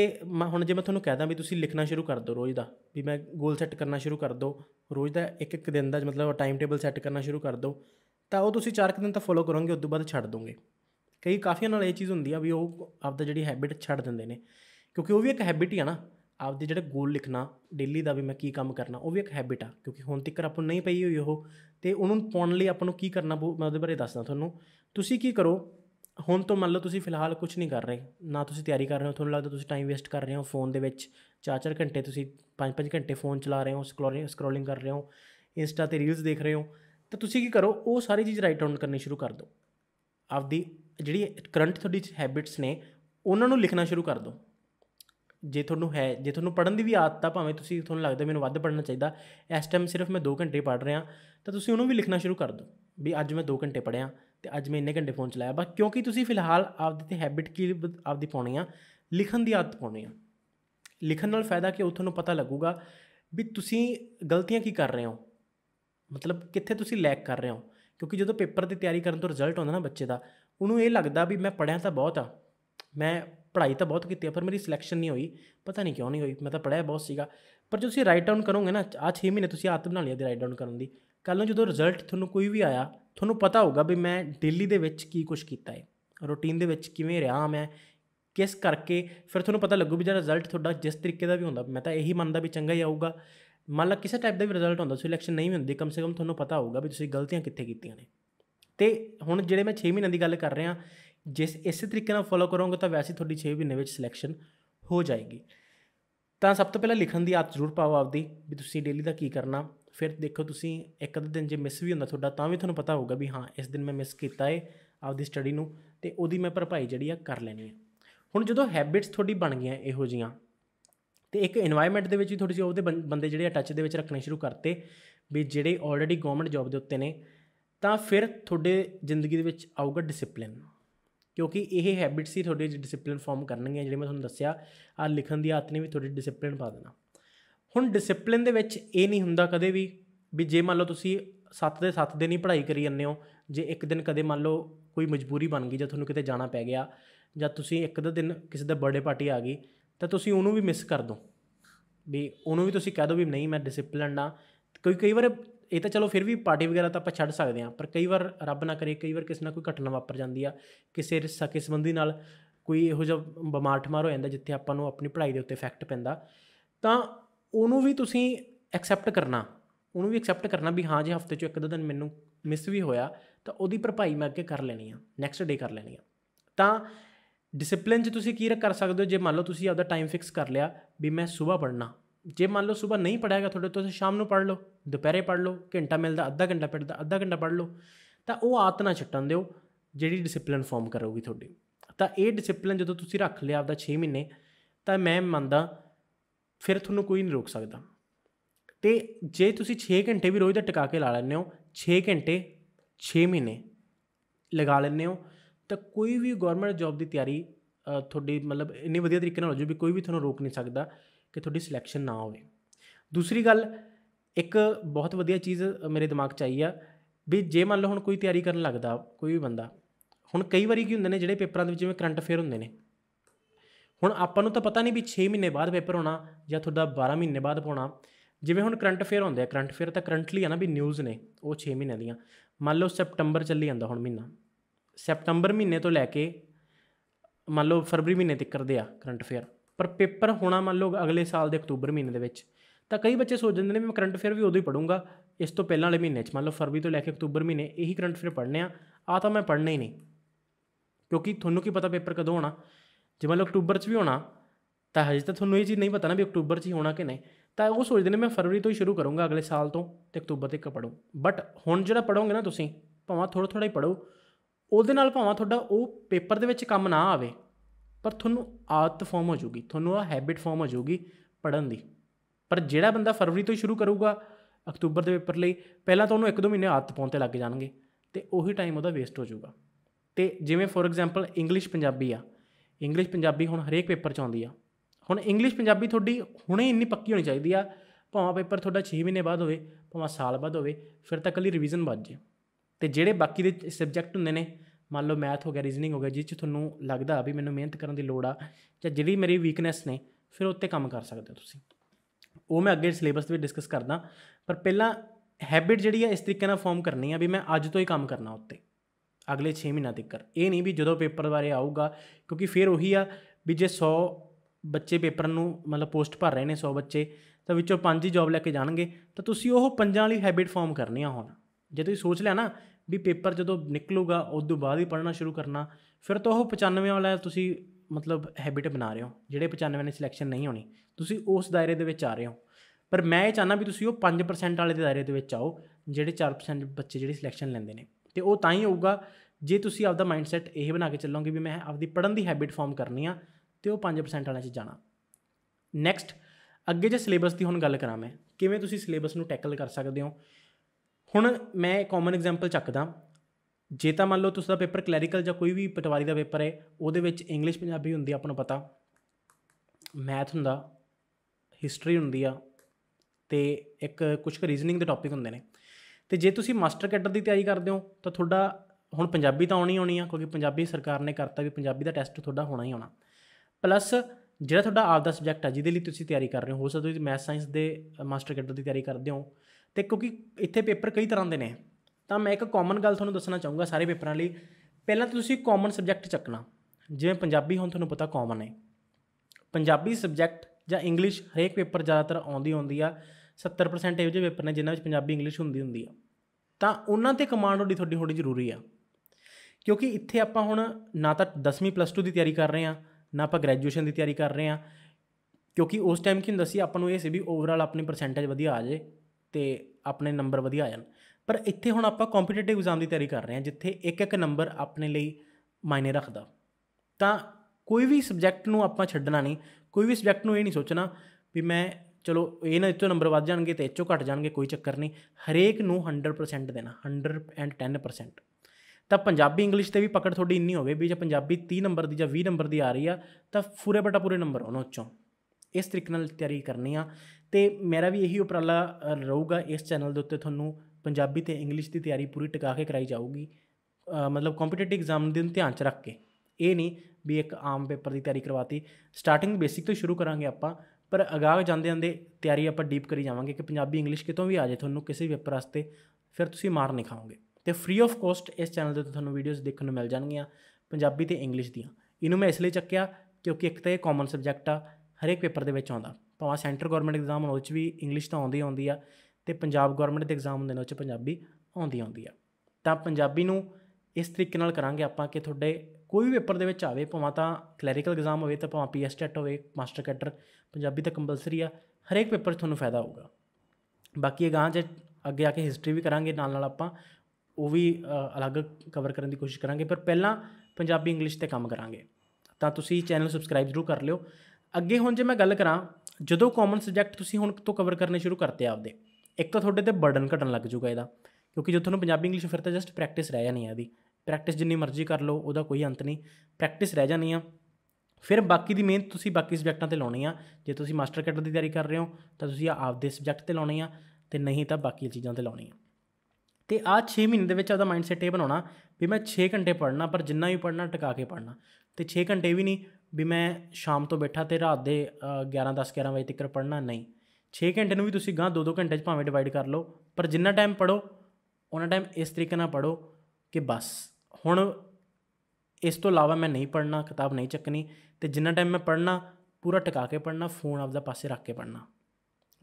ਹੁਣ ਜੇ ਮੈਂ ਤੁਹਾਨੂੰ ਕਹਿ ਦਾਂ ਵੀ ਤੁਸੀਂ ਲਿਖਣਾ ਸ਼ੁਰੂ ਕਰ ਦਿਓ ਰੋਜ਼ ਦਾ ਵੀ ਮੈਂ ਗੋਲ ਸੈੱਟ ਕਰਨਾ ਸ਼ੁਰੂ ਕਰ ਦਿਓ ਰੋਜ਼ ਦਾ ਇੱਕ ਇੱਕ ਦਿਨ ਦਾ ਮਤਲਬ ਟਾਈਮ ਟੇਬਲ ਸੈੱਟ ਕਰਨਾ ਸ਼ੁਰੂ ਕਰ ਦਿਓ ਤਾਂ ਉਹ ਤੁਸੀਂ 4 ਦਿਨ ਤਾਂ ਫੋਲੋ ਕਰੋਗੇ ਉਸ ਤੋਂ ਬਾਅਦ ਛੱਡ ਦੋਗੇ ਕਈ ਕਾਫੀਆਂ ਨਾਲ ਇਹ ਚੀਜ਼ ਹੁੰਦੀ ਆ ਵੀ ਉਹ ਆਪਦਾ ਜਿਹੜੀ ਹੈਬਿਟ ਛੱਡ ਦਿੰਦੇ ਨੇ ਕਿਉਂਕਿ ਉਹ ਵੀ ਇੱਕ ਹੈਬਿਟ ਹੀ ਆ ਨਾ ਆਪਦੇ ਜਿਹੜੇ ਗੋਲ ਲਿਖਣਾ ਡੇਲੀ ਦਾ ਵੀ ਮੈਂ ਕੀ ਕੰਮ ਕਰਨਾ ਉਹ ਵੀ ਇੱਕ ਹੈਬਿਟ ਆ ਕਿਉਂਕਿ ਹੁਣ ਤੱਕ ਆਪਾਂ ਨੂੰ ਨਹੀਂ ਪਈ ਹੋਈ ਉਹ ਤੇ ਉਹਨੂੰ ਪਾਉਣ ਲਈ ਆਪਾਂ ਨੂੰ ਕੀ ਕਰਨਾ ਮੈਂ ਉਹਦੇ ਬਾਰੇ ਦੱਸਦਾ ਤੁਹਾਨੂੰ ਤੁਸੀਂ ਕੀ ਕਰੋ ਹੁਣ ਤੋਂ ਮੰਨ ਲਓ ਤੁਸੀਂ ਫਿਲਹਾਲ ਕੁਝ ਨਹੀਂ ਕਰ ਰਹੇ ਨਾ ਤੁਸੀਂ ਤਿਆਰੀ ਕਰ ਰਹੇ ਹੋ ਤੁਹਾਨੂੰ ਲੱਗਦਾ ਤੁਸੀਂ ਟਾਈਮ ਵੇਸਟ ਕਰ ਰਹੇ ਹੋ ਫੋਨ ਦੇ ਵਿੱਚ ਚਾਰ ਚਾਰ ਘੰਟੇ ਤੁਸੀਂ 5-5 ਘੰਟੇ ਫੋਨ ਚਲਾ ਰਹੇ ਹੋ ਸਕਰੋਲਿੰਗ ਸਕਰੋਲਿੰਗ ਕਰ ਰਹੇ ਹੋ ਇੰਸਟਾ ਤੇ ਰੀਲਸ ਦੇਖ ਰਹੇ ਹੋ ਤਾਂ ਤੁਸੀਂ ਕੀ ਕਰੋ ਉਹ ਸਾਰੀ ਚੀਜ਼ ਰਾਈਟ ਡਾਊਨ ਕਰਨੀ ਸ਼ੁਰੂ ਕਰ ਦਿਓ ਆਪਦੀ ਜਿਹੜੀ ਕਰੰਟ ਤੁਹਾਡੀ ਹੈਬਿਟਸ ਨੇ ਉਹਨਾਂ ਨੂੰ ਲਿਖਣਾ ਸ਼ੁਰੂ ਕਰ ਦਿਓ ਜੇ ਤੁਹਾਨੂੰ ਹੈ ਜੇ ਤੁਹਾਨੂੰ ਪੜਨ ਦੀ ਵੀ ਆਦਤ ਆ ਭਾਵੇਂ ਤੁਸੀਂ ਤੁਹਾਨੂੰ ਲੱਗਦਾ ਮੈਨੂੰ ਵੱਧ ਪੜਨਾ ਚਾਹੀਦਾ ਇਸ ਟਾਈਮ ਸਿਰਫ ਮੈਂ 2 ਘੰਟੇ ਪੜ ਰਿਹਾ ਤਾਂ ਤੁਸੀਂ ਉਹਨੂੰ ਵੀ ਲਿਖਣਾ ਸ਼ੁਰੂ ਕਰ ਦਿਓ ਵੀ ਅੱਜ ਮੈਂ 2 ਘੰਟੇ ਪੜਿਆ ਤੇ ਅੱਜ ਮੈਂ ਇੰਨੇ ਘੰਟੇ ਫੋਨ ਚਲਾਇਆ ਬਸ ਕਿਉਂਕਿ ਤੁਸੀਂ ਫਿਲਹਾਲ ਆਪਦੇ ਤੇ ਹੈਬਿਟ ਕੀ ਆਪਦੀ ਪਾਉਣੀ ਆ ਲਿਖਣ ਦੀ ਆਦਤ ਪਾਉਣੀ ਆ ਲਿਖਣ ਨਾਲ ਫਾਇਦਾ ਕਿ ਉਹ ਨੂੰ ਪਤਾ ਲੱਗੂਗਾ ਵੀ ਤੁਸੀਂ ਗਲਤੀਆਂ ਕੀ ਕਰ ਰਹੇ ਹੋ ਮਤਲਬ ਕਿੱਥੇ ਤੁਸੀਂ ਲੈਕ ਕਰ ਰਹੇ ਹੋ ਕਿਉਂਕਿ ਜਦੋਂ ਪੇਪਰ ਦੀ ਤਿਆਰੀ ਕਰਨ ਤੋਂ ਰਿਜ਼ਲਟ ਆਉਂਦਾ ਨਾ ਬੱਚੇ ਦਾ ਉਹਨੂੰ ਇਹ ਲੱਗਦਾ ਵੀ ਮੈਂ ਪੜਿਆ ਤਾਂ ਬਹੁਤ ਆ ਮੈਂ ਪੜ੍ਹਾਈ ਤਾਂ ਬਹੁਤ ਕੀਤੀ ਆ ਪਰ ਮੇਰੀ ਸਿਲੈਕਸ਼ਨ ਨਹੀਂ ਹੋਈ ਪਤਾ ਨਹੀਂ ਕਿਉਂ ਨਹੀਂ ਹੋਈ ਮੈਂ ਤਾਂ ਪੜਿਆ ਬਹੁਤ ਸੀਗਾ ਪਰ ਜੇ ਤੁਸੀਂ ਰਾਈਟ ਡਾਊਨ ਕਰੋਗੇ ਨਾ ਆ 6 ਮਹੀਨੇ ਤੁਸੀਂ ਆਦਤ ਬਣਾ ਲਿਆ ਦੇ ਰਾਈਟ ਡਾਊਨ ਕਰਨ ਦੀ ਕੱਲ ਨੂੰ ਜਦੋਂ ਰਿਜ਼ਲਟ ਤੁਹਾਨੂੰ ਕੋਈ ਵੀ ਆਇਆ ਤੁਹਾਨੂੰ ਪਤਾ ਹੋਊਗਾ ਵੀ ਮੈਂ ਡੇਲੀ ਦੇ ਵਿੱਚ ਕੀ ਕੁਝ ਕੀਤਾ ਹੈ ਰੂਟੀਨ ਦੇ ਵਿੱਚ ਕਿਵੇਂ ਰਿਹਾ ਮੈਂ ਕਿਸ ਕਰਕੇ ਫਿਰ ਤੁਹਾਨੂੰ ਪਤਾ ਲੱਗੂ ਵੀ ਜਿਹੜਾ ਰਿਜ਼ਲਟ ਤੁਹਾਡਾ ਜਿਸ ਤਰੀਕੇ ਦਾ ਵੀ ਹੁੰਦਾ ਮੈਂ ਤਾਂ ਇਹੀ ਮੰਨਦਾ ਵੀ ਚੰਗਾ ਹੀ ਆਊਗਾ ਮੰਨ ਲਾ ਕਿਸੇ ਟਾਈਪ ਦਾ ਵੀ ਰਿਜ਼ਲਟ ਹੁੰਦਾ ਸਿਲੈਕਸ਼ਨ ਨਹੀਂ ਹੁੰਦੀ ਕਮ ਸੇ ਕਮ ਤੁਹਾਨੂੰ ਪਤਾ ਹੋਊਗਾ ਵੀ ਤੁਸੀਂ ਗਲਤੀਆਂ ਕਿੱਥੇ ਕੀਤੀਆਂ ਨੇ ਤੇ ਹੁਣ ਜਿਹੜੇ ਮੈਂ 6 ਮਹੀਨਿਆਂ ਦੀ ਗੱਲ ਕਰ ਰਿਹਾ ਜਿਸ ਇਸੇ ਤਰੀਕੇ ਨਾਲ ਫੋਲੋ ਕਰੋਗੇ ਤਾਂ ਵੈਸੇ ਤੁਹਾਡੀ 6 ਮਹੀਨੇ ਵਿੱਚ ਸਿਲੈਕਸ਼ਨ ਹੋ ਜਾਏਗੀ ਤਾਂ ਸਭ ਤੋਂ ਪਹਿਲਾਂ ਲਿਖਣ ਦੀ ਆਦਤ ਜ਼ਰੂਰ ਪਾਓ ਆਪਦੀ ਵੀ ਤੁਸੀਂ ਡੇਲੀ ਦਾ ਕੀ ਕਰਨਾ ਫਿਰ ਦੇਖੋ ਤੁਸੀਂ ਇੱਕ ਅੱਧਾ ਦਿਨ ਜੇ ਮਿਸ ਵੀ ਹੁੰਦਾ ਤੁਹਾਡਾ ਤਾਂ ਵੀ ਤੁਹਾਨੂੰ ਪਤਾ ਹੋਊਗਾ ਵੀ ਹਾਂ ਇਸ ਦਿਨ ਮੈਂ ਮਿਸ ਕੀਤਾ ਏ ਆਪਦੀ ਸਟੱਡੀ ਨੂੰ ਤੇ ਉਹਦੀ ਮੈਂ ਭਰਪਾਈ ਜਿਹੜੀ ਆ ਕਰ ਲੈਣੀ ਹੈ ਹੁਣ ਜਦੋਂ ਹੈਬਿਟਸ ਤੁਹਾਡੀ ਬਣ ਗਈਆਂ ਇਹੋ ਜੀਆਂ ਤੇ ਇੱਕ এনवायरमेंट ਦੇ ਵਿੱਚ ਵੀ ਥੋੜੀ ਜਿਹੀ ਉਹਦੇ ਬੰਦੇ ਜਿਹੜੇ ਟੱਚ ਦੇ ਵਿੱਚ ਰੱਖਣੇ ਸ਼ੁਰੂ ਕਰਤੇ ਵੀ ਜਿਹੜੇ ਆਲਰੇਡੀ ਗਵਰਨਮੈਂਟ ਜੌਬ ਦੇ ਉੱਤੇ ਨੇ ਤਾਂ ਫਿਰ ਤੁਹਾਡੇ ਜ਼ਿੰਦਗੀ ਦੇ ਵਿੱਚ ਆਊਗਾ ਡਿਸਪਲਿਨ ਕਿਉਂਕਿ ਇਹ ਹੈਬਿਟਸ ਹੀ ਤੁਹਾਡੇ ਡਿਸਪਲਿਨ ਫਾਰਮ ਕਰਨਗੇ ਜਿਹੜੇ ਮੈਂ ਤੁਹਾਨੂੰ ਦੱਸਿਆ ਆ ਲਿਖਣ ਦੀ ਆਦਤ ਨੇ ਵੀ ਤੁਹਾਡੀ ਡਿਸਪਲਿਨ ਪਾ ਦੇਣਾ ਹੁਣ ਡਿਸਪਲਿਨ ਦੇ ਵਿੱਚ ਇਹ ਨਹੀਂ ਹੁੰਦਾ ਕਦੇ ਵੀ ਵੀ ਜੇ ਮੰਨ ਲਓ ਤੁਸੀਂ 7 ਦੇ 7 ਦਿਨ ਹੀ ਪੜ੍ਹਾਈ ਕਰੀ ਜਾਂਦੇ ਹੋ ਜੇ ਇੱਕ ਦਿਨ ਕਦੇ ਮੰਨ ਲਓ ਕੋਈ ਮਜਬੂਰੀ ਬਣ ਗਈ ਜਾਂ ਤੁਹਾਨੂੰ ਕਿਤੇ ਜਾਣਾ ਪੈ ਗਿਆ ਜਾਂ ਤੁਸੀਂ ਇੱਕ ਦੋ ਦਿਨ ਕਿਸੇ ਦਾ ਬਰਥਡੇ ਪਾਰਟੀ ਆ ਗਈ ਤਾਂ ਤੁਸੀਂ ਉਹਨੂੰ ਵੀ ਮਿਸ ਕਰ ਦੋ ਵੀ ਉਹਨੂੰ ਵੀ ਤੁਸੀਂ ਕਹਿ ਦੋ ਵੀ ਨਹੀਂ ਮੈਂ ਡਿਸਪਲਿਨਡ ਆ ਕੋਈ ਕਈ ਵਾਰ ਇਹ ਤਾਂ ਚਲੋ ਫਿਰ ਵੀ ਪਾਰਟੀ ਵਗੈਰਾ ਤਾਂ ਆਪਾਂ ਛੱਡ ਸਕਦੇ ਆ ਪਰ ਕਈ ਵਾਰ ਰੱਬ ਨਾ ਕਰੇ ਕਈ ਵਾਰ ਕਿਸੇ ਨਾਲ ਕੋਈ ਘਟਨਾ ਵਾਪਰ ਜਾਂਦੀ ਆ ਕਿਸੇ ਸਕੇ ਸੰਬੰਧੀ ਨਾਲ ਕੋਈ ਇਹੋ ਜਿਹਾ ਬਿਮਾਰ ਠਮਾਰ ਹੋ ਜਾਂਦਾ ਜਿੱਥੇ ਆਪਾਂ ਨੂੰ ਆਪਣੀ ਪੜ੍ਹਾਈ ਦੇ ਉੱਤੇ ਇਫੈਕਟ ਪੈਂਦਾ ਤਾਂ ਉਹਨੂੰ ਵੀ ਤੁਸੀਂ ਐਕਸੈਪਟ ਕਰਨਾ ਉਹਨੂੰ ਵੀ ਐਕਸੈਪਟ ਕਰਨਾ ਵੀ ਹਾਂ ਜੇ ਹਫਤੇ 'ਚ ਇੱਕ ਦੋ ਦਿਨ ਮੈਨੂੰ ਮਿਸ ਵੀ ਹੋਇਆ ਤਾਂ ਉਹਦੀ ਭਰਪਾਈ ਮੈਂ ਅੱਗੇ ਕਰ ਲੈਣੀ ਆ ਨੈਕਸਟ ਡੇ ਕਰ ਲੈਣੀ ਆ ਤਾਂ ਡਿਸਪਲਿਨ 'ਚ ਤੁਸੀਂ ਕੀ ਕਰ ਸਕਦੇ ਹੋ ਜੇ ਮੰਨ ਲਓ ਤੁਸੀਂ ਆਪਦਾ ਟਾਈਮ ਫਿਕਸ ਕਰ ਲਿਆ ਵੀ ਮੈਂ ਸਵੇਰ ਪੜਨਾ ਜੇ ਮੰਨ ਲਓ ਸਵੇਰ ਨਹੀਂ ਪੜਾਏਗਾ ਤੁਹਾਡੇ ਤੋਂ ਸ਼ਾਮ ਨੂੰ ਪੜ ਲਓ ਦੁਪਹਿਰੇ ਪੜ ਲਓ ਘੰਟਾ ਮਿਲਦਾ ਅੱਧਾ ਘੰਟਾ ਪੜਦਾ ਅੱਧਾ ਘੰਟਾ ਪੜ ਲਓ ਤਾਂ ਉਹ ਆਤ ਨਾ ਛੱਟਣ ਦਿਓ ਜਿਹੜੀ ਡਿਸਪਲਿਨ ਫਾਰਮ ਕਰੋਗੀ ਤੁਹਾਡੀ ਤਾਂ ਇਹ ਡਿਸਪਲਿਨ ਜਦੋਂ ਤੁਸੀਂ ਰੱਖ ਲਿਆ ਆਪਦਾ 6 ਮਹੀਨੇ ਤਾਂ ਮੈਂ ਮੰਨਦਾ ਫਿਰ ਤੁਹਾਨੂੰ ਕੋਈ ਨਹੀਂ ਰੋਕ ਸਕਦਾ ਤੇ ਜੇ ਤੁਸੀਂ 6 ਘੰਟੇ ਵੀ ਰੋਜ਼ ਦਾ ਟਿਕਾ ਕੇ ਲਾ ਲੈਂਦੇ ਹੋ 6 ਘੰਟੇ 6 ਮਹੀਨੇ ਲਗਾ ਲੈਂਦੇ ਹੋ ਤਾਂ ਕੋਈ ਵੀ ਗਵਰਨਮੈਂਟ ਜੌਬ ਦੀ ਤਿਆਰੀ ਤੁਹਾਡੀ ਮਤਲਬ ਇੰਨੀ ਵਧੀਆ ਤਰੀਕੇ ਨਾਲ ਹੋ ਜੂ ਵੀ ਕੋਈ ਵੀ ਤੁਹਾਨੂੰ ਰੋਕ ਨਹੀਂ ਸਕਦਾ ਕਿ ਤੁਹਾਡੀ ਸਿਲੈਕਸ਼ਨ ਨਾ ਹੋਵੇ ਦੂਸਰੀ ਗੱਲ ਇੱਕ ਬਹੁਤ ਵਧੀਆ ਚੀਜ਼ ਮੇਰੇ ਦਿਮਾਗ 'ਚ ਆਈ ਆ ਵੀ ਜੇ ਮੰਨ ਲਓ ਹੁਣ ਕੋਈ ਤਿਆਰੀ ਕਰਨ ਲੱਗਦਾ ਕੋਈ ਵੀ ਬੰਦਾ ਹੁਣ ਕਈ ਵਾਰੀ ਕੀ ਹੁੰਦੇ ਨੇ ਜਿਹੜੇ ਪੇਪਰਾਂ ਦੇ ਵਿੱਚ ਜਿਵੇਂ ਕਰੰਟ ਅਫੇਅਰ ਹੁੰਦੇ ਨੇ ਹੁਣ ਆਪਾਂ ਨੂੰ ਤਾਂ ਪਤਾ ਨਹੀਂ ਵੀ 6 ਮਹੀਨੇ ਬਾਅਦ ਪੇਪਰ ਹੋਣਾ ਜਾਂ ਤੁਹਾਡਾ 12 ਮਹੀਨੇ ਬਾਅਦ ਪਾਉਣਾ ਜਿਵੇਂ ਹੁਣ ਕਰੰਟ ਅਫੇਅਰ ਹੁੰਦੇ ਆ ਕਰੰਟ ਅਫੇਅਰ ਤਾਂ ਕਰੰਟਲੀ ਆ ਨਾ ਵੀ ਨਿਊਜ਼ ਨੇ ਉਹ 6 ਮਹੀਨੇ ਦੀਆਂ ਮੰਨ ਲਓ ਸੈਪਟੰਬਰ ਚੱਲੀ ਜਾਂਦਾ ਹੁਣ ਮਹੀਨਾ ਸੈਪਟੰਬਰ ਮਹੀਨੇ ਤੋਂ ਲੈ ਕੇ ਮੰਨ ਲਓ ਫਰਵਰੀ ਮਹੀਨੇ ਤੱਕ ਕਰਦੇ ਆ ਕਰੰਟ ਅਫੇਅਰ ਪਰ ਪੇਪਰ ਹੋਣਾ ਮੰਨ ਲਓ ਅਗਲੇ ਸਾਲ ਦੇ ਅਕਤੂਬਰ ਮਹੀਨੇ ਦੇ ਵਿੱਚ ਤਾਂ ਕਈ ਬੱਚੇ ਸੋਚ ਜਾਂਦੇ ਨੇ ਮੈਂ ਕਰੰਟ ਅਫੇਅਰ ਵੀ ਉਦੋਂ ਹੀ ਪੜੂੰਗਾ ਇਸ ਤੋਂ ਪਹਿਲਾਂ ਵਾਲੇ ਮਹੀਨੇ 'ਚ ਮੰਨ ਲਓ ਫਰਵਰੀ ਤੋਂ ਲੈ ਕੇ ਅਕਤੂਬਰ ਮਹੀਨੇ ਇਹੀ ਕਰੰਟ ਅਫੇਅਰ ਪੜ੍ਹਨੇ ਆ ਆ ਤਾਂ ਮੈਂ ਪੜਨੇ ਹੀ ਨਹੀਂ ਕਿਉਂਕਿ ਤੁਹਾਨੂੰ ਕੀ ਪਤਾ ਪੇਪਰ ਕਦੋਂ ਹੋਣਾ ਜੇ ਮੰਨ ਲਓ ਅਕਤੂਬਰ 'ਚ ਵੀ ਹੋਣਾ ਤਾਂ ਹਜੇ ਤਾਂ ਤੁਹਾਨੂੰ ਇਹ ਚੀਜ਼ ਨਹੀਂ ਪਤਾ ਨਾ ਵੀ ਅਕਤੂਬਰ 'ਚ ਹੀ ਹੋਣਾ ਕਿ ਨਹੀਂ ਤਾਂ ਉਹ ਸੋਚਦੇ ਨੇ ਮੈਂ ਫਰਵਰੀ ਤੋਂ ਹੀ ਸ਼ੁਰੂ ਕਰੂੰਗਾ ਅਗਲੇ ਸਾਲ ਤੋਂ ਤੇ ਅਕਤੂਬਰ ਤੱਕ ਪੜੂੰ ਬਟ ਹੁਣ ਜਿਹੜਾ ਪੜੋਗੇ ਨਾ ਤੁਸੀਂ ਭਾਵੇਂ ਥੋੜਾ ਥੋੜਾ ਹੀ ਪੜੋ ਉਹਦੇ ਨਾਲ ਭਾਵੇਂ ਤੁਹਾਡਾ ਉਹ ਪੇਪਰ ਦੇ ਵਿੱਚ ਕੰਮ ਨਾ ਆਵੇ ਪਰ ਤੁਹਾਨੂੰ ਆਦਤ ਫਾਰਮ ਹੋ ਜਾਊਗੀ ਤੁਹਾਨੂੰ ਆ ਹੈਬਿਟ ਫਾਰਮ ਹੋ ਜਾਊਗੀ ਪੜਨ ਦੀ ਪਰ ਜਿਹੜਾ ਬੰਦਾ ਫਰਵਰੀ ਤੋਂ ਹੀ ਸ਼ੁਰੂ ਕਰੂਗਾ ਅਕਤੂਬਰ ਦੇ ਪੇਪਰ ਲਈ ਪਹਿਲਾਂ ਤਾਂ ਉਹਨੂੰ 1-2 ਮਹੀਨੇ ਆਦਤ ਪਾਉਣ ਤੇ ਲੱਗ ਜਾਣਗੇ ਤੇ ਉਹੀ ਟਾਈਮ ਉਹਦਾ ਵੇਸਟ ਹੋ ਜਾਊਗਾ ਤੇ ਜਿਵੇਂ ਫੋਰ ਐਗਜ਼ਾਮਪਲ ਇੰਗਲਿਸ਼ ਪੰਜਾਬੀ ਆ ਇੰਗਲਿਸ਼ ਪੰਜਾਬੀ ਹੁਣ ਹਰੇਕ ਪੇਪਰ 'ਚ ਆਉਂਦੀ ਆ ਹੁਣ ਇੰਗਲਿਸ਼ ਪੰਜਾਬੀ ਤੁਹਾਡੀ ਹੁਣੇ ਇੰਨੀ ਪੱਕੀ ਹੋਣੀ ਚਾਹੀਦੀ ਆ ਭਾਵੇਂ ਪੇਪਰ ਤੁਹਾਡਾ 6 ਮਹੀਨੇ ਬਾਅਦ ਹੋਵੇ ਭਾਵੇਂ ਸਾਲ ਬਾਅਦ ਹੋਵੇ ਫਿਰ ਤਾਂ ਕੱਲੀ ਰਿਵੀਜ਼ਨ ਵੱਜ ਜੇ ਤੇ ਜਿਹੜੇ ਬਾਕੀ ਦੇ ਸਬਜੈਕਟ ਹੁੰਦੇ ਨੇ ਮੰਨ ਲਓ ਮੈਥ ਹੋ ਗਿਆ ਰੀਜ਼ਨਿੰਗ ਹੋ ਗਿਆ ਜਿਸ 'ਚ ਤੁਹਾਨੂੰ ਲੱਗਦਾ ਵੀ ਮੈਨੂੰ ਮਿਹਨਤ ਕਰਨ ਦੀ ਲੋੜ ਆ ਜਾਂ ਜਿਹੜੀ ਮੇਰੀ ਵੀਕਨੈਸ ਨੇ ਫਿਰ ਉੱਤੇ ਕੰਮ ਕਰ ਸਕਦੇ ਹੋ ਤੁਸੀਂ ਉਹ ਮੈਂ ਅੱਗੇ ਸਿਲੇਬਸ ਦੇ ਵਿੱਚ ਡਿਸਕਸ ਕਰਦਾ ਪਰ ਪਹਿਲਾਂ ਹੈਬਿਟ ਜਿਹੜੀ ਆ ਇਸ ਤਰੀਕੇ ਨਾਲ ਫਾਰਮ ਕਰਨੀ ਆ ਵੀ ਮੈਂ ਅੱਜ ਤੋਂ ਹੀ ਕੰਮ ਕਰਨਾ ਉੱਤੇ ਅਗਲੇ 6 ਮਹੀਨਾ ਤੱਕ ਇਹ ਨਹੀਂ ਵੀ ਜਦੋਂ ਪੇਪਰ ਬਾਰੇ ਆਊਗਾ ਕਿਉਂਕਿ ਫਿਰ ਉਹੀ ਆ ਵੀ ਜੇ 100 ਬੱਚੇ ਪੇਪਰ ਨੂੰ ਮਤਲਬ ਪੋਸਟ ਭਰ ਰਹੇ ਨੇ 100 ਬੱਚੇ ਤਾਂ ਵਿੱਚੋਂ ਪੰਜ ਹੀ ਜੌਬ ਲੈ ਕੇ ਜਾਣਗੇ ਤਾਂ ਤੁਸੀਂ ਉਹ ਪੰਜਾਂ ਵਾਲੀ ਹੈਬਿਟ ਫਾਰਮ ਕਰਨੀ ਆ ਹੁਣ ਜੇ ਤੁਸੀਂ ਸੋਚ ਲਿਆ ਨਾ ਵੀ ਪੇਪਰ ਜਦੋਂ ਨਿਕਲੂਗਾ ਉਸ ਤੋਂ ਬਾਅਦ ਹੀ ਪੜ੍ਹਨਾ ਸ਼ੁਰੂ ਕਰਨਾ ਫਿਰ ਤਾਂ ਉਹ 95 ਵਾਲਾ ਤੁਸੀਂ ਮਤਲਬ ਹੈਬਿਟ ਬਣਾ ਰਹੇ ਹੋ ਜਿਹੜੇ 95 ਨੇ ਸਿਲੈਕਸ਼ਨ ਨਹੀਂ ਹੋਣੀ ਤੁਸੀਂ ਉਸ ਦਾਇਰੇ ਦੇ ਵਿੱਚ ਆ ਰਹੇ ਹੋ ਪਰ ਮੈਂ ਇਹ ਚਾਹਨਾ ਵੀ ਤੁਸੀਂ ਉਹ 5% ਵਾਲੇ ਦੇ ਦਾਇਰੇ ਦੇ ਵਿੱਚ ਆਓ ਜਿਹੜੇ 4% ਬੱਚੇ ਜਿਹੜੇ ਸਿਲੈਕਸ਼ਨ ਲੈਂਦੇ ਨੇ ਤੇ ਉਹ ਤਾਂ ਹੀ ਹੋਊਗਾ ਜੇ ਤੁਸੀਂ ਆਪਦਾ ਮਾਈਂਡਸੈਟ ਇਹ ਬਣਾ ਕੇ ਚੱਲੋਗੇ ਵੀ ਮੈਂ ਆਪਦੀ ਪੜਨ ਦੀ ਹੈਬਿਟ ਫਾਰਮ ਕਰਨੀ ਆ ਤੇ ਉਹ 5% ਵਾਲਾ ਚ ਜਾਣਾ ਨੈਕਸਟ ਅੱਗੇ ਜੇ ਸਿਲੇਬਸ ਦੀ ਹੁਣ ਗੱਲ ਕਰਾਂ ਮੈਂ ਕਿਵੇਂ ਤੁਸੀਂ ਸਿਲੇਬਸ ਨੂੰ ਟੈਕਲ ਕਰ ਸਕਦੇ ਹੋ ਹੁਣ ਮੈਂ ਕਾਮਨ ਐਗਜ਼ਾਮਪਲ ਚੱਕਦਾ ਜੇ ਤਾਂ ਮੰਨ ਲਓ ਤੁਸੀਂ ਦਾ ਪੇਪਰ ਕਲੈਰੀਕਲ ਜਾਂ ਕੋਈ ਵੀ ਪਟਵਾਰੀ ਦਾ ਪੇਪਰ ਹੈ ਉਹਦੇ ਵਿੱਚ ਇੰਗਲਿਸ਼ ਪੰਜਾਬੀ ਹੁੰਦੀ ਆ ਆਪਾਂ ਨੂੰ ਪਤਾ ਮੈਥ ਹੁੰਦਾ ਹਿਸਟਰੀ ਹੁੰਦੀ ਆ ਤੇ ਇੱਕ ਕੁਝ ਕੁ ਰੀਜ਼ਨਿੰਗ ਦੇ ਟੌਪਿਕ ਹੁੰਦੇ ਨੇ ਤੇ ਜੇ ਤੁਸੀਂ ਮਾਸਟਰ ਕੈਡਰ ਦੀ ਤਿਆਰੀ ਕਰਦੇ ਹੋ ਤਾਂ ਤੁਹਾਡਾ ਹੁਣ ਪੰਜਾਬੀ ਤਾਂ ਆਉਣੀ ਆਉਣੀ ਆ ਕਿਉਂਕਿ ਪੰਜਾਬੀ ਸਰਕਾਰ ਨੇ ਕਰਤਾ ਵੀ ਪੰਜਾਬੀ ਦਾ ਟੈਸਟ ਤੁਹਾਡਾ ਹੋਣਾ ਹੀ ਹੋਣਾ ਪਲੱਸ ਜਿਹੜਾ ਤੁਹਾਡਾ ਆਪ ਦਾ ਸਬਜੈਕਟ ਆ ਜਿਹਦੇ ਲਈ ਤੁਸੀਂ ਤਿਆਰੀ ਕਰ ਰਹੇ ਹੋ ਹੋ ਸਕਦਾ ਤੁਸੀਂ ਮੈਥ ਸਾਇੰਸ ਦੇ ਮਾਸਟਰ ਕੈਡਰ ਦੀ ਤਿਆਰੀ ਕਰਦੇ ਹੋ ਤੇ ਕਿਉਂਕਿ ਇੱਥੇ ਪੇਪਰ ਕਈ ਤਰ੍ਹਾਂ ਦੇ ਨੇ ਤਾਂ ਮੈਂ ਇੱਕ ਕਾਮਨ ਗੱਲ ਤੁਹਾਨੂੰ ਦੱਸਣਾ ਚਾਹੂੰਗਾ ਸਾਰੇ ਪੇਪਰਾਂ ਲਈ ਪਹਿਲਾਂ ਤੁਸੀਂ ਕਾਮਨ ਸਬਜੈਕਟ ਚੱਕਣਾ ਜਿਵੇਂ ਪੰਜਾਬੀ ਹੁਣ ਤੁਹਾਨੂੰ ਪਤਾ ਕਾਮਨ ਹੈ ਪੰਜਾਬੀ ਸਬਜੈਕਟ ਜਾਂ ਇੰਗਲਿਸ਼ ਹਰੇਕ ਪੇਪਰ ਜ਼ਿਆਦਾਤਰ ਆਉਂਦੀ ਆਉਂਦੀ ਆ 70% ਇਹੋ ਜਿਹੇ ਪੇਪਰ ਨੇ ਜਿਨ੍ਹਾਂ ਵਿੱਚ ਪੰਜਾਬੀ ਇੰਗਲਿਸ਼ ਹੁੰਦੀ ਹੁੰਦੀ ਆ ਤਾਂ ਉਹਨਾਂ ਤੇ ਕਮਾਂਡ ਉਹਦੀ ਤੁਹਾਡੀ ਹੋਣੀ ਜ਼ਰੂਰੀ ਆ ਕਿਉਂਕਿ ਇੱਥੇ ਆਪਾਂ ਹੁਣ ਨਾ ਤਾਂ 10ਵੀਂ ਪਲੱਸ 2 ਦੀ ਤਿਆਰੀ ਕਰ ਰਹੇ ਆ ਨਾ ਆਪਾਂ ਗ੍ਰੈਜੂਏਸ਼ਨ ਦੀ ਤਿਆਰੀ ਕਰ ਰਹੇ ਆ ਕਿਉਂਕਿ ਉਸ ਟਾਈਮ ਕੀ ਹੁੰਦਾ ਸੀ ਆਪਾਂ ਨੂੰ ਇਹ ਸੀ ਵੀ ਓਵਰਆਲ ਆਪਣੀ ਪਰਸੈਂਟੇਜ ਵਧੀਆ ਆ ਜਾਏ ਤੇ ਆਪਣੇ ਨੰਬਰ ਵਧੀਆ ਆ ਜਾਣ ਪਰ ਇੱਥੇ ਹੁਣ ਆਪਾਂ ਕੰਪੀਟੀਟਿਵ ਐਗਜ਼ਾਮ ਦੀ ਤਿਆਰੀ ਕਰ ਰਹੇ ਆ ਜਿੱਥੇ ਇੱਕ ਇੱਕ ਨੰਬਰ ਆਪਣੇ ਲਈ ਮਾਇਨੇ ਰੱਖਦਾ ਤਾਂ ਕੋਈ ਵੀ ਸਬਜੈਕਟ ਨੂੰ ਆਪਾਂ ਛੱਡਣਾ ਨਹੀਂ ਕੋਈ ਵੀ ਸਬਜੈਕਟ ਨੂੰ ਇਹ ਨਹੀਂ ਸੋਚਣਾ ਵੀ ਮੈਂ ਚਲੋ ਇਹ ਨਾ ਇਤੋਂ ਨੰਬਰ ਵੱਧ ਜਾਣਗੇ ਤੇ ਇੱਥੇ ਘਟ ਜਾਣਗੇ ਕੋਈ ਚੱਕਰ ਨਹੀਂ ਹਰੇਕ ਨੂੰ 100% ਦੇਣਾ 110% ਤਾਂ ਪੰਜਾਬੀ ਇੰਗਲਿਸ਼ ਤੇ ਵੀ ਪਕੜ ਤੁਹਾਡੀ ਇੰਨੀ ਹੋਵੇ ਵੀ ਜੇ ਪੰਜਾਬੀ 30 ਨੰਬਰ ਦੀ ਜਾਂ 20 ਨੰਬਰ ਦੀ ਆ ਰਹੀ ਆ ਤਾਂ ਫੂਰੇ ਬਟਾ ਪੂਰੇ ਨੰਬਰ ਉਹਨਾਂ ਉੱਚੋਂ ਇਸ ਤਰੀਕੇ ਨਾਲ ਤਿਆਰੀ ਕਰਨੀ ਆ ਤੇ ਮੇਰਾ ਵੀ ਇਹੀ ਉਪਰਾਲਾ ਰਹੂਗਾ ਇਸ ਚੈਨਲ ਦੇ ਉੱਤੇ ਤੁਹਾਨੂੰ ਪੰਜਾਬੀ ਤੇ ਇੰਗਲਿਸ਼ ਦੀ ਤਿਆਰੀ ਪੂਰੀ ਟਿਕਾ ਕੇ ਕਰਾਈ ਜਾਊਗੀ ਮਤਲਬ ਕੰਪੀਟੀਟਿਵ ਐਗਜ਼ਾਮ ਦੇ ਧਿਆਨ ਚ ਰੱਖ ਕੇ ਇਹ ਨਹੀਂ ਵੀ ਇੱਕ ਆਮ ਪੇਪਰ ਦੀ ਤਿਆਰੀ ਕਰਵਾਤੀ ਸਟਾਰਟਿੰਗ ਬੇਸਿਕ ਤੋਂ ਸ਼ੁਰੂ ਕਰਾਂਗੇ ਆਪਾਂ ਪਰ ਅਗਾਹ ਜਾਂਦੇ ਜਾਂਦੇ ਤਿਆਰੀ ਆਪਾਂ ਡੀਪ ਕਰੀ ਜਾਵਾਂਗੇ ਕਿ ਪੰਜਾਬੀ ਇੰਗਲਿਸ਼ ਕਿਤੋਂ ਵੀ ਆ ਜਾਏ ਤੁਹਾਨੂੰ ਕਿਸੇ ਵੀ ਪੇਪਰ ਵਾਸਤੇ ਫਿਰ ਤੁਸੀਂ ਮਾਰ ਨਹੀਂ ਖਾਓਗੇ ਤੇ ਫ੍ਰੀ ਆਫ ਕੋਸਟ ਇਸ ਚੈਨਲ ਦੇ ਉੱਤੇ ਤੁਹਾਨੂੰ ਵੀਡੀਓਜ਼ ਦੇਖਣ ਨੂੰ ਮਿਲ ਜਾਣਗੀਆਂ ਪੰਜਾਬੀ ਤੇ ਇੰਗਲਿਸ਼ ਦੀਆਂ ਇਹਨੂੰ ਮੈਂ ਇਸ ਲਈ ਚੱਕਿਆ ਕਿਉਂਕਿ ਇੱਕ ਤਾਂ ਇਹ ਕਾਮਨ ਸਬਜੈਕਟ ਆ ਹਰੇਕ ਪੇਪਰ ਦੇ ਵਿੱਚ ਆਉਂਦਾ ਭਾਵੇਂ ਸੈਂਟਰ ਗਵਰਨਮੈਂਟ ਐਗਜ਼ਾਮ ਹੋਣ ਚ ਵੀ ਇੰਗਲਿਸ਼ ਤਾਂ ਆਉਂਦੀ ਆਉਂਦੀ ਆ ਤੇ ਪੰਜਾਬ ਗਵਰਨਮੈਂਟ ਦੇ ਐਗਜ਼ਾਮ ਹੁੰਦੇ ਨੇ ਉਹ ਚ ਪੰਜਾਬੀ ਆਉਂਦੀ ਆਉਂਦੀ ਆ ਤਾਂ ਪੰਜਾਬੀ ਨੂੰ ਇਸ ਤਰੀਕੇ ਨਾਲ ਕਰਾਂਗੇ ਆਪਾਂ ਕਿ ਤੁਹਾਡੇ ਕੋਈ ਵੀ ਪੇਪਰ ਦੇ ਵਿੱਚ ਆਵੇ ਭਾਵੇਂ ਤਾਂ ਕਲੈਰੀਕਲ ਐਗਜ਼ਾਮ ਹੋਵੇ ਤਾਂ ਭਾਵੇਂ ਪੀਐਸ ਟੈਟ ਹੋਵੇ ਮਾਸਟਰ ਕੈਡਰ ਪੰਜਾਬੀ ਤਾਂ ਕੰਪਲਸਰੀ ਆ ਹਰੇਕ ਪੇਪਰ ਤੁਹਾਨੂੰ ਫਾਇਦਾ ਹੋਊਗਾ ਬਾਕੀ ਇਹ ਗਾਂ ਅੱਗੇ ਆ ਕੇ ਹਿਸਟਰੀ ਵੀ ਕਰਾਂਗੇ ਨਾਲ ਨਾਲ ਆਪਾਂ ਉਹ ਵੀ ਅਲੱਗ ਕਵਰ ਕਰਨ ਦੀ ਕੋਸ਼ਿਸ਼ ਕਰਾਂਗੇ ਪਰ ਪਹਿਲਾਂ ਪੰਜਾਬੀ ਇੰਗਲਿਸ਼ ਤੇ ਕੰਮ ਕਰਾਂਗੇ ਤਾਂ ਤੁਸੀਂ ਚੈਨਲ ਸਬਸਕ੍ਰਾਈਬ ਜ਼ਰੂਰ ਕਰ ਲਿਓ ਅੱਗੇ ਹੁਣ ਜੇ ਮੈਂ ਗੱਲ ਕਰਾਂ ਜਦੋਂ ਕਾਮਨ ਸਬਜੈਕਟ ਤੁਸੀਂ ਹੁਣ ਤੋਂ ਕਵਰ ਕਰਨੇ ਸ਼ੁਰੂ ਕਰਤੇ ਆਪਦੇ ਇੱਕ ਤਾਂ ਤੁਹਾਡੇ ਤੇ ਬਰਡਨ ਘਟਣ ਲੱਗ ਜੂਗਾ ਇਹਦਾ ਕਿਉਂਕਿ ਜੇ ਤੁਹਾਨੂੰ ਪੰਜਾਬੀ ਇੰਗਲਿਸ਼ ਫਿਰ ਤਾਂ ਜਸਟ ਪ੍ਰੈਕਟਿਸ ਰਹਿ ਜਾਣੀ ਆ ਇਹਦੀ ਪ੍ਰੈਕਟਿਸ ਜਿੰਨੀ ਮਰਜ਼ੀ ਕਰ ਲਓ ਉਹਦਾ ਕੋਈ ਅੰਤ ਨਹੀਂ ਪ੍ਰੈਕਟਿਸ ਰਹਿ ਜਾਣੀ ਆ ਫਿਰ ਬਾਕੀ ਦੀ ਮਿਹਨਤ ਤੁਸੀਂ ਬਾਕੀ ਸਬਜੈਕਟਾਂ ਤੇ ਲਾਉਣੀ ਆ ਜੇ ਤੁਸੀਂ ਮਾਸਟਰ ਕੈਡਰ ਦੀ ਤਿਆਰੀ ਕਰ ਰਹੇ ਹੋ ਤਾਂ ਤੁਸੀਂ ਆਪਦੇ ਸਬਜੈਕਟ ਤੇ ਲਾਉਣੀ ਆ ਤੇ ਨਹੀਂ ਤਾਂ ਬਾਕੀ ਚੀਜ਼ਾਂ ਤੇ ਲਾਉਣੀ ਆ ਤੇ ਆ 6 ਮਹੀਨੇ ਦੇ ਵਿੱਚ ਆਪਦਾ ਮਾਈਂਡਸੈਟ ਇਹ ਬਣਾਉਣਾ ਵੀ ਮੈਂ 6 ਘੰਟੇ ਪੜ੍ਹਨਾ ਪਰ ਜਿੰਨਾ ਵੀ ਪੜ੍ਹਨਾ ਟਿਕਾ ਕੇ ਪੜ੍ਹਨਾ ਤੇ 6 ਘੰਟੇ ਵੀ ਨਹੀਂ ਵੀ ਮੈਂ ਸ਼ਾਮ ਤੋਂ ਬੈਠਾ ਤੇ ਰਾਤ ਦੇ 11 10 11 ਵਜੇ ਤੱਕ ਪੜ੍ਹਨਾ ਨਹੀਂ 6 ਘੰਟੇ ਨੂੰ ਵੀ ਤੁਸੀਂ ਗਾਂ 2-2 ਘੰਟੇ 'ਚ ਭਾਵੇਂ ਡਿਵਾਈਡ ਕਰ ਲਓ ਪਰ ਜਿੰਨਾ ਟਾਈਮ ਪੜੋ ਉਹਨਾਂ ਟਾਈਮ ਇਸ ਤਰੀਕੇ ਨਾਲ ਪੜੋ ਕਿ ਬਸ ਹੁਣ ਇਸ ਤੋਂ ਇਲਾਵਾ ਮੈਂ ਨਹੀਂ ਪੜਨਾ ਕਿਤਾਬ ਨਹੀਂ ਚੱਕਣੀ ਤੇ ਜਿੰਨਾ ਟਾਈਮ ਮੈਂ ਪੜਨਾ ਪੂਰਾ ਟਿਕਾ ਕੇ ਪੜਨਾ ਫੋਨ ਆਪਦਾ ਪਾਸੇ ਰੱਖ ਕੇ ਪੜਨਾ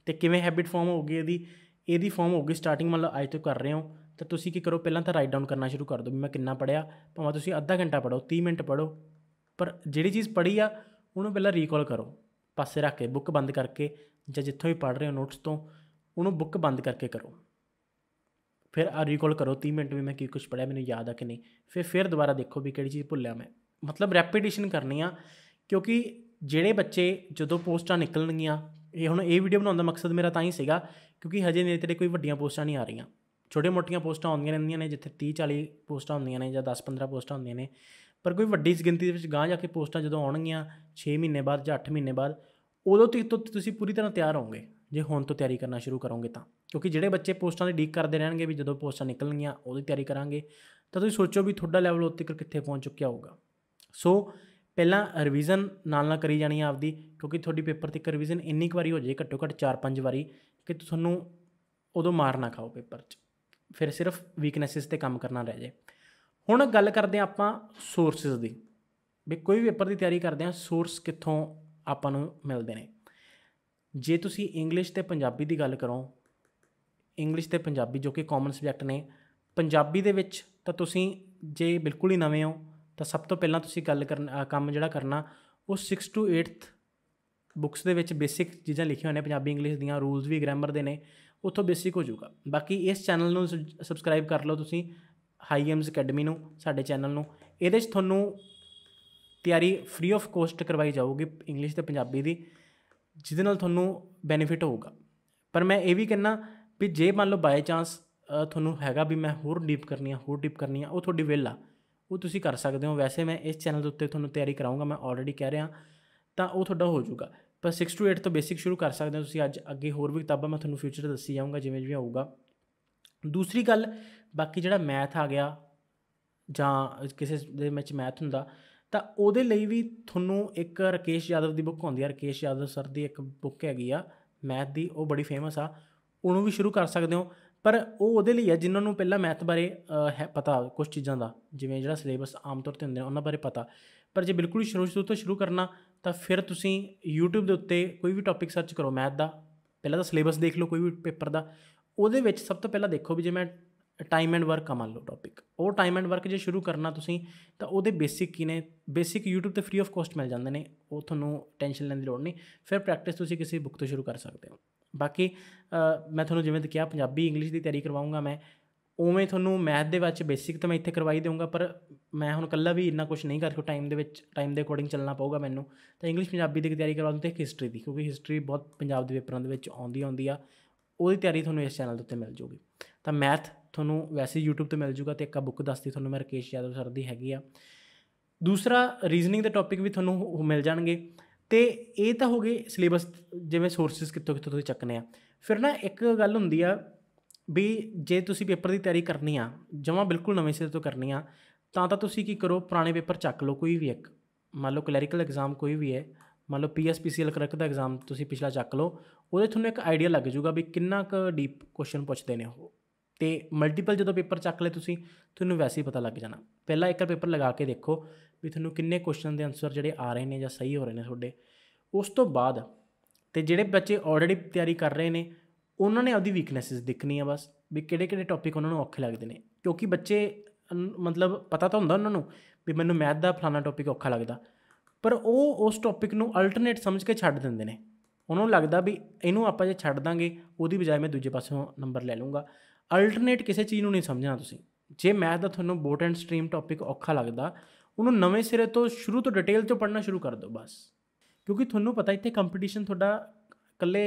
ਤੇ ਕਿਵੇਂ ਹੈਬਿਟ ਫਾਰਮ ਹੋ ਗਈ ਇਹਦੀ ਇਹਦੀ ਫਾਰਮ ਹੋ ਗਈ ਸਟਾਰਟਿੰਗ ਮਤਲਬ ਅੱਜ ਤੋਂ ਕਰ ਰਹੇ ਹੋ ਤਾਂ ਤੁਸੀਂ ਕੀ ਕਰੋ ਪਹਿਲਾਂ ਤਾਂ ਰਾਈਟ ਡਾਊਨ ਕਰਨਾ ਸ਼ੁਰੂ ਕਰ ਦਿਓ ਵੀ ਮੈਂ ਕਿੰਨਾ ਪੜਿਆ ਭਾਵੇਂ ਤੁਸੀਂ ਅੱਧਾ ਘੰਟਾ ਪੜੋ 30 ਮਿੰਟ ਪੜੋ ਪਰ ਜਿਹੜੀ ਚੀਜ਼ ਪੜੀ ਆ ਉਹਨੂੰ ਪਹਿਲਾਂ ਰੀਕਾਲ ਕਰੋ ਪਾਸੇ ਰੱਖ ਕੇ ਬੁੱਕ ਬੰਦ ਕਰਕੇ ਜਾਂ ਜਿੱਥੋਂ ਵੀ ਪੜ ਰਹੇ ਹੋ ਨੋਟਸ ਤੋਂ ਉਹਨੂੰ ਬੁੱਕ ਬੰਦ ਕਰਕੇ ਕਰੋ ਫਿਰ ਆ ਰੀਕਾਲ ਕਰੋ 30 ਮਿੰਟ ਵੀ ਮੈਂ ਕੀ ਕੁਝ ਪੜਿਆ ਮੈਨੂੰ ਯਾਦ ਆ ਕਿ ਨਹੀਂ ਫਿਰ ਫਿਰ ਦੁਬਾਰਾ ਦੇਖੋ ਵੀ ਕਿਹੜੀ ਚੀਜ਼ ਭੁੱਲਿਆ ਮੈਂ ਮਤਲਬ ਰੈਪੀਟੀਸ਼ਨ ਕਰਨੀ ਆ ਕਿਉਂਕਿ ਜਿਹੜੇ ਬੱਚੇ ਜਦੋਂ ਪੋਸਟਾਂ ਨਿਕਲਣਗੀਆਂ ਇਹ ਹੁਣ ਇਹ ਵੀਡੀਓ ਬਣਾਉਣ ਦਾ ਮਕਸਦ ਮੇਰਾ ਤਾਂ ਹੀ ਸੀਗਾ ਕਿਉਂਕਿ ਹਜੇ ਮੇਰੇ ਤੇਰੇ ਕੋਈ ਵੱਡੀਆਂ ਪੋਸਟਾਂ ਨਹੀਂ ਆ ਰਹੀਆਂ ਛੋਟੇ-ਮੋਟੀਆਂ ਪੋਸਟਾਂ ਆਉਂਦੀਆਂ ਰਹਿੰਦੀਆਂ ਨੇ ਜਿੱਥੇ 30 40 ਪੋਸਟਾਂ ਹੁੰਦੀਆਂ ਨੇ ਜਾਂ 10-15 ਪੋਸਟਾਂ ਹੁੰਦੀਆਂ ਨੇ ਪਰ ਕੋਈ ਵੱਡੀ ਗਿਣਤੀ ਦੇ ਵਿੱਚ ਗਾਂ ਜਾ ਕੇ ਪੋਸਟਾਂ ਜਦੋਂ ਆਉਣਗੀਆਂ 6 ਮਹੀਨੇ ਬਾਅਦ ਜਾਂ 8 ਮਹੀਨੇ ਬਾਅਦ ਉਦੋਂ ਤੱਕ ਤੁਸੀਂ ਪੂਰੀ ਤਰ੍ਹਾਂ ਤਿਆਰ ਹੋਵੋਗੇ ਜੇ ਹੁਣ ਤੋਂ ਤਿਆਰੀ ਕਰਨਾ ਸ਼ੁਰੂ ਕਰੋਗੇ ਤਾਂ ਕਿਉਂਕਿ ਜਿਹੜੇ ਬੱਚੇ ਪੋਸਟਾਂ ਦੀ ਡੀਕ ਕਰਦੇ ਰਹਿਣਗੇ ਵੀ ਜਦੋਂ ਪੋਸਟਾਂ ਨਿਕਲਣਗੀਆਂ ਉਹਦੀ ਤਿਆਰੀ ਕਰਾਂਗੇ ਤਾਂ ਤੁਸੀਂ ਸੋਚੋ ਵੀ ਤੁਹਾਡਾ ਲੈਵਲ ਉੱਤੇ ਕਿੱਥੇ ਪਹੁੰਚ ਚੁੱਕਿਆ ਹੋਊਗਾ ਸੋ ਪਹਿਲਾਂ ਰਿਵੀਜ਼ਨ ਨਾਲ ਨਾਲ ਕਰੀ ਜਾਣੀ ਆ ਆਪਦੀ ਕਿਉਂਕਿ ਤੁਹਾਡੀ ਪੇਪਰ ਤੇ ਰਿਵੀਜ਼ਨ ਇੰਨੀ ਕੁ ਵਾਰੀ ਹੋ ਜਾਏ ਘੱਟੋ ਘੱਟ 4-5 ਵਾਰੀ ਕਿ ਤੁਹਾਨੂੰ ਉਦੋਂ ਮਾਰ ਨਾ ਖਾਓ ਪੇਪਰ 'ਚ ਫਿਰ ਸਿਰਫ ਵੀਕਨੈਸਸ ਤੇ ਕੰਮ ਕਰਨਾ ਰਹਿ ਜਾਏ ਹੁਣ ਗੱਲ ਕਰਦੇ ਆ ਆਪਾਂ ਸੋਰਸਸ ਦੀ ਵੀ ਕੋਈ ਵੀ ਪੇਪਰ ਦੀ ਤਿਆਰੀ ਕਰਦੇ ਆ ਸੋਰਸ ਕਿੱਥੋਂ ਆਪਾਂ ਨੂੰ ਮਿਲਦੇ ਨੇ ਜੇ ਤੁਸੀਂ ਇੰਗਲਿਸ਼ ਤੇ ਪੰਜਾਬੀ ਦੀ ਗੱਲ ਕਰੋ ਇੰਗਲਿਸ਼ ਤੇ ਪੰਜਾਬੀ ਜੋ ਕਿ ਕਾਮਨ ਸਬਜੈਕਟ ਨੇ ਪੰਜਾਬੀ ਦੇ ਵਿੱਚ ਤਾਂ ਤੁਸੀਂ ਜੇ ਬਿਲਕੁਲ ਹੀ ਨਵੇਂ ਹੋ ਤਾਂ ਸਭ ਤੋਂ ਪਹਿਲਾਂ ਤੁਸੀਂ ਗੱਲ ਕਰਨ ਕੰਮ ਜਿਹੜਾ ਕਰਨਾ ਉਹ 6 ਟੂ 8th ਬੁੱਕਸ ਦੇ ਵਿੱਚ ਬੇਸਿਕ ਚੀਜ਼ਾਂ ਲਿਖੀਆਂ ਹੋਈਆਂ ਨੇ ਪੰਜਾਬੀ ਇੰਗਲਿਸ਼ ਦੀਆਂ ਰੂਲਸ ਵੀ ਗ੍ਰਾਮਰ ਦੇ ਨੇ ਉੱਥੋਂ ਬੇਸਿਕ ਹੋ ਜਾਊਗਾ ਬਾਕੀ ਇਸ ਚੈਨਲ ਨੂੰ ਸਬਸਕ੍ਰਾਈਬ ਕਰ ਲਓ ਤੁਸੀਂ ਹਾਈ ਐਮਸ ਅਕੈਡਮੀ ਨੂੰ ਸਾਡੇ ਚੈਨਲ ਨੂੰ ਇਹਦੇ ਵਿੱਚ ਤੁਹਾਨੂੰ ਤਿਆਰੀ ਫ੍ਰੀ ਆਫ ਕੋਸਟ ਕਰਵਾਈ ਜਾਊਗੀ ਇੰਗਲਿਸ਼ ਤੇ ਪੰਜਾਬੀ ਦੀ ਜਿਹਦੇ ਨਾਲ ਤੁਹਾਨੂੰ ਬੈਨੀਫਿਟ ਹੋਊਗਾ ਪਰ ਮੈਂ ਇਹ ਵੀ ਕਹਿਣਾ ਵੀ ਜੇ ਮੰਨ ਲਓ ਬਾਈ ਚਾਂਸ ਤੁਹਾਨੂੰ ਹੈਗਾ ਵੀ ਮੈਂ ਹੋਰ ਡੀਪ ਕਰਨੀ ਆ ਹੋਰ ਡੀਪ ਕਰਨੀ ਆ ਉਹ ਤੁਹਾਡੀ ਵਿਲ ਆ ਉਹ ਤੁਸੀਂ ਕਰ ਸਕਦੇ ਹੋ ਵੈਸੇ ਮੈਂ ਇਸ ਚੈਨਲ ਦੇ ਉੱਤੇ ਤੁਹਾਨੂੰ ਤਿਆਰੀ ਕਰਾਉਂਗਾ ਮੈਂ ਆਲਰੇਡੀ ਕਹਿ ਰਿਹਾ ਤਾਂ ਉਹ ਤੁਹਾਡਾ ਹੋ ਜਾਊਗਾ ਪਰ 6 ਟੂ 8 ਤੋਂ ਬੇਸਿਕ ਸ਼ੁਰੂ ਕਰ ਸਕਦੇ ਹੋ ਤੁਸੀਂ ਅੱਜ ਅੱਗੇ ਹੋਰ ਵੀ ਕਿਤਾਬਾਂ ਮੈਂ ਤੁਹਾਨੂੰ ਫਿਊਚਰ ਦੱਸੀ ਜਾਊਂਗਾ ਜਿਵੇਂ ਜਿਵੇਂ ਆਊਗਾ ਦੂਸਰੀ ਗੱਲ ਬਾਕੀ ਜਿਹੜਾ ਮੈਥ ਆ ਗਿਆ ਜਾਂ ਕਿਸੇ ਦੇ ਵਿੱਚ ਮੈਥ ਹੁੰਦਾ ਤਾਂ ਉਹਦੇ ਲਈ ਵੀ ਤੁਹਾਨੂੰ ਇੱਕ ਰਕੇਸ਼ ਯਾਦਵ ਦੀ ਬੁੱਕ ਆਉਂਦੀ ਆ ਰਕੇਸ਼ ਯਾਦਵ ਸਰ ਦੀ ਇੱਕ ਬੁੱਕ ਹੈਗੀ ਆ ਮੈਥ ਦੀ ਉਹ ਬੜੀ ਫੇਮਸ ਆ ਉਹਨੂੰ ਵੀ ਸ਼ੁਰੂ ਕਰ ਸਕਦੇ ਹੋ ਪਰ ਉਹ ਉਹਦੇ ਲਈ ਆ ਜਿਨ੍ਹਾਂ ਨੂੰ ਪਹਿਲਾਂ ਮੈਥ ਬਾਰੇ ਪਤਾ ਕੁਝ ਚੀਜ਼ਾਂ ਦਾ ਜਿਵੇਂ ਜਿਹੜਾ ਸਿਲੇਬਸ ਆਮ ਤੌਰ ਤੇ ਹੁੰਦੇ ਆ ਉਹਨਾਂ ਬਾਰੇ ਪਤਾ ਪਰ ਜੇ ਬਿਲਕੁਲ ਸ਼ੁਰੂ ਤੋਂ ਸ਼ੁਰੂ ਕਰਨਾ ਤਾਂ ਫਿਰ ਤੁਸੀਂ YouTube ਦੇ ਉੱਤੇ ਕੋਈ ਵੀ ਟੌਪਿਕ ਸਰਚ ਕਰੋ ਮੈਥ ਦਾ ਪਹਿਲਾਂ ਤਾਂ ਸਿਲੇਬਸ ਦੇਖ ਲਓ ਕੋਈ ਵੀ ਪੇਪਰ ਦਾ ਉਹਦੇ ਵਿੱਚ ਸਭ ਤੋਂ ਪਹਿਲਾਂ ਦੇਖੋ ਵੀ ਜੇ ਮੈਂ ਟਾਈਮ ਐਂਡ ਵਰਕ ਮੰਨ ਲੋ ਟਾਪਿਕ ਉਹ ਟਾਈਮ ਐਂਡ ਵਰਕ ਜੇ ਸ਼ੁਰੂ ਕਰਨਾ ਤੁਸੀਂ ਤਾਂ ਉਹਦੇ ਬੇਸਿਕ ਕੀ ਨੇ ਬੇਸਿਕ YouTube ਤੇ ਫ੍ਰੀ ਆਫ ਕਾਸਟ ਮਿਲ ਜਾਂਦੇ ਨੇ ਉਹ ਤੁਹਾਨੂੰ ਟੈਨਸ਼ਨ ਲੈਣ ਦੀ ਲੋੜ ਨਹੀਂ ਫਿਰ ਪ੍ਰੈਕਟਿਸ ਤੁਸੀਂ ਕਿਸੇ ਬੁੱਕ ਤੋਂ ਸ਼ੁਰੂ ਕਰ ਸਕਦੇ ਹੋ ਬਾਕੀ ਮੈਂ ਤੁਹਾਨੂੰ ਜਿਵੇਂ ਕਿਹਾ ਪੰਜਾਬੀ ਇੰਗਲਿਸ਼ ਦੀ ਤਿਆਰੀ ਕਰਵਾਉਂਗਾ ਮੈਂ ਉਵੇਂ ਤੁਹਾਨੂੰ ਮੈਥ ਦੇ ਵਿੱਚ ਬੇਸਿਕ ਤਾਂ ਮੈਂ ਇੱਥੇ ਕਰਵਾਈ ਦੇਵਾਂਗਾ ਪਰ ਮੈਂ ਹੁਣ ਕੱਲਾ ਵੀ ਇੰਨਾ ਕੁਝ ਨਹੀਂ ਕਰਕੇ ਟਾਈਮ ਦੇ ਵਿੱਚ ਟਾਈਮ ਦੇ ਅਕੋਰਡਿੰਗ ਚੱਲਣਾ ਪਊਗਾ ਮੈਨੂੰ ਤਾਂ ਇੰਗਲਿਸ਼ ਪੰਜਾਬੀ ਦੀ ਤਿਆਰੀ ਕਰਵਾਉਂਦੇ ਤੇ ਹਿਸਟਰੀ ਦੀ ਕਿਉਂਕਿ ਹਿਸਟਰੀ ਬਹੁਤ ਪੰਜਾਬ ਦੇ ਪੇਪਰਾਂ ਦੇ ਵਿੱਚ ਆਉਂਦੀ ਆਉਂਦੀ ਆ ਉਹਦੀ ਤਿਆਰੀ ਤੁਹਾਨੂੰ ਇਸ ਚੈਨਲ ਦੇ ਉੱਤੇ ਮਿਲ ਜੂਗੀ ਤਾਂ ਮੈਥ ਤੁਹਾਨੂੰ ਵੈਸੇ YouTube ਤੇ ਮਿਲ ਜੂਗਾ ਤੇ ਇੱਕ ਆ ਬੁੱਕ ਦੱਸਦੀ ਤੁਹਾਨੂੰ ਮੈਂ ਰਕੇਸ਼ ਯਾਦਵ ਸਰ ਦੀ ਹੈਗੀ ਆ ਦੂਸਰਾ ਰੀਜ਼ਨਿੰਗ ਦੇ ਟੌਪਿਕ ਵੀ ਤੁਹਾਨੂੰ ਮਿਲ ਜਾਣਗੇ ਤੇ ਇਹ ਤਾਂ ਹੋ ਗਏ ਸਿਲੇਬਸ ਜਿਵੇਂ ਸੋਰਸਸ ਕਿੱਥੋਂ ਕਿੱਥੋਂ ਤੁਸੀਂ ਚੱਕਨੇ ਆ ਫਿਰ ਨਾ ਇੱਕ ਗੱਲ ਹੁੰਦੀ ਆ ਵੀ ਜੇ ਤੁਸੀਂ ਪੇਪਰ ਦੀ ਤਿਆਰੀ ਕਰਨੀ ਆ ਜਮਾਂ ਬਿਲਕੁਲ ਨਵੇਂ ਸਿਰੇ ਤੋਂ ਕਰਨੀ ਆ ਤਾਂ ਤਾਂ ਤੁਸੀਂ ਕੀ ਕਰੋ ਪੁਰਾਣੇ ਪੇਪਰ ਚੱਕ ਲਓ ਕੋਈ ਵੀ ਇੱਕ ਮੰਨ ਲਓ ਕਲੈਰੀਕਲ ਐਗਜ਼ਾਮ ਕੋਈ ਵੀ ਹੈ ਮੰਨ ਲਓ ਪੀਐਸਪੀਸੀਐਲ ਕਰਕ ਦਾ ਐਗਜ਼ਾਮ ਤੁਸੀਂ ਪਿਛਲਾ ਚੱਕ ਲਓ ਉਹਦੇ ਤੁਹਾਨੂੰ ਇੱਕ ਆਈਡੀਆ ਲੱਗ ਜਾਊਗਾ ਵੀ ਕਿੰਨਾ ਕੁ ਡੀਪ ਕੁਐਸਚਨ ਪੁੱਛਦੇ ਨੇ ਉਹ ਤੇ ਮਲਟੀਪਲ ਜਦੋਂ ਪੇਪਰ ਚੱਕ ਲੈ ਤੁਸੀਂ ਤੁਹਾਨੂੰ ਵੈਸੇ ਹੀ ਪਤਾ ਲੱਗ ਜਾਣਾ ਪਹਿਲਾਂ ਇੱਕ ਪੇਪਰ ਲਗਾ ਕੇ ਦੇਖੋ ਵੀ ਤੁਹਾਨੂੰ ਕਿੰਨੇ ਕੁਐਸਚਨ ਦੇ ਆਨਸਰ ਜਿਹੜੇ ਆ ਰਹੇ ਨੇ ਜਾਂ ਸਹੀ ਹੋ ਰਹੇ ਨੇ ਤੁਹਾਡੇ ਉਸ ਤੋਂ ਬਾਅਦ ਤੇ ਜਿਹੜੇ ਬੱਚੇ ਆਲਰੇਡੀ ਤਿਆਰੀ ਕਰ ਰਹੇ ਨੇ ਉਹਨਾਂ ਨੇ ਆਪਦੀ ਵੀਕਨੈਸਸ ਦੇਖਣੀਆਂ ਬਸ ਵੀ ਕਿਹੜੇ ਕਿਹੜੇ ਟੌਪਿਕ ਉਹਨਾਂ ਨੂੰ ਔਖੇ ਲੱਗਦੇ ਨੇ ਕਿਉਂਕਿ ਬੱਚੇ ਮਤਲਬ ਪਤਾ ਤਾਂ ਹੁੰਦਾ ਉਹਨਾਂ ਨੂੰ ਵੀ ਮੈਨੂੰ ਮੈਥ ਦਾ ਫਲਾਣਾ ਟੌਪਿਕ ਔਖਾ ਲੱਗਦਾ ਪਰ ਉਹ ਉਸ ਟੌਪਿਕ ਨੂੰ ਅਲਟਰਨੇਟ ਸਮਝ ਕੇ ਛੱਡ ਦਿੰਦੇ ਨੇ ਉਹਨਾਂ ਨੂੰ ਲੱਗਦਾ ਵੀ ਇਹਨੂੰ ਆਪਾਂ ਜੇ ਛੱਡ ਦਾਂਗੇ ਉਹਦੀ ਬਜਾਏ ਮੈਂ ਦੂਜੇ ਪਾਸੋਂ ਨੰਬਰ ਲੈ ਲਵਾਂਗਾ ਅਲਟਰਨੇਟ ਕਿਸੇ ਚੀਜ਼ ਨੂੰ ਨਹੀਂ ਸਮਝਣਾ ਤੁਸੀਂ ਜੇ ਮੈਥ ਦਾ ਤੁਹਾਨੂੰ ਬੋਟ ਐਂਡ ਸਟ੍ਰੀਮ ਟੌਪਿਕ ਔਖਾ ਲੱਗਦਾ ਉਹਨੂੰ ਨਵੇਂ ਸਿਰੇ ਤੋਂ ਸ਼ੁਰੂ ਤੋਂ ਡਿਟੇਲ ਤੋਂ ਪੜ੍ਹਨਾ ਸ਼ੁਰੂ ਕਰ ਦਿਓ ਬਸ ਕਿਉਂਕਿ ਤੁਹਾਨੂੰ ਪਤਾ ਇੱਥੇ ਕੰਪੀਟੀਸ਼ਨ ਤੁਹਾਡਾ ਇਕੱਲੇ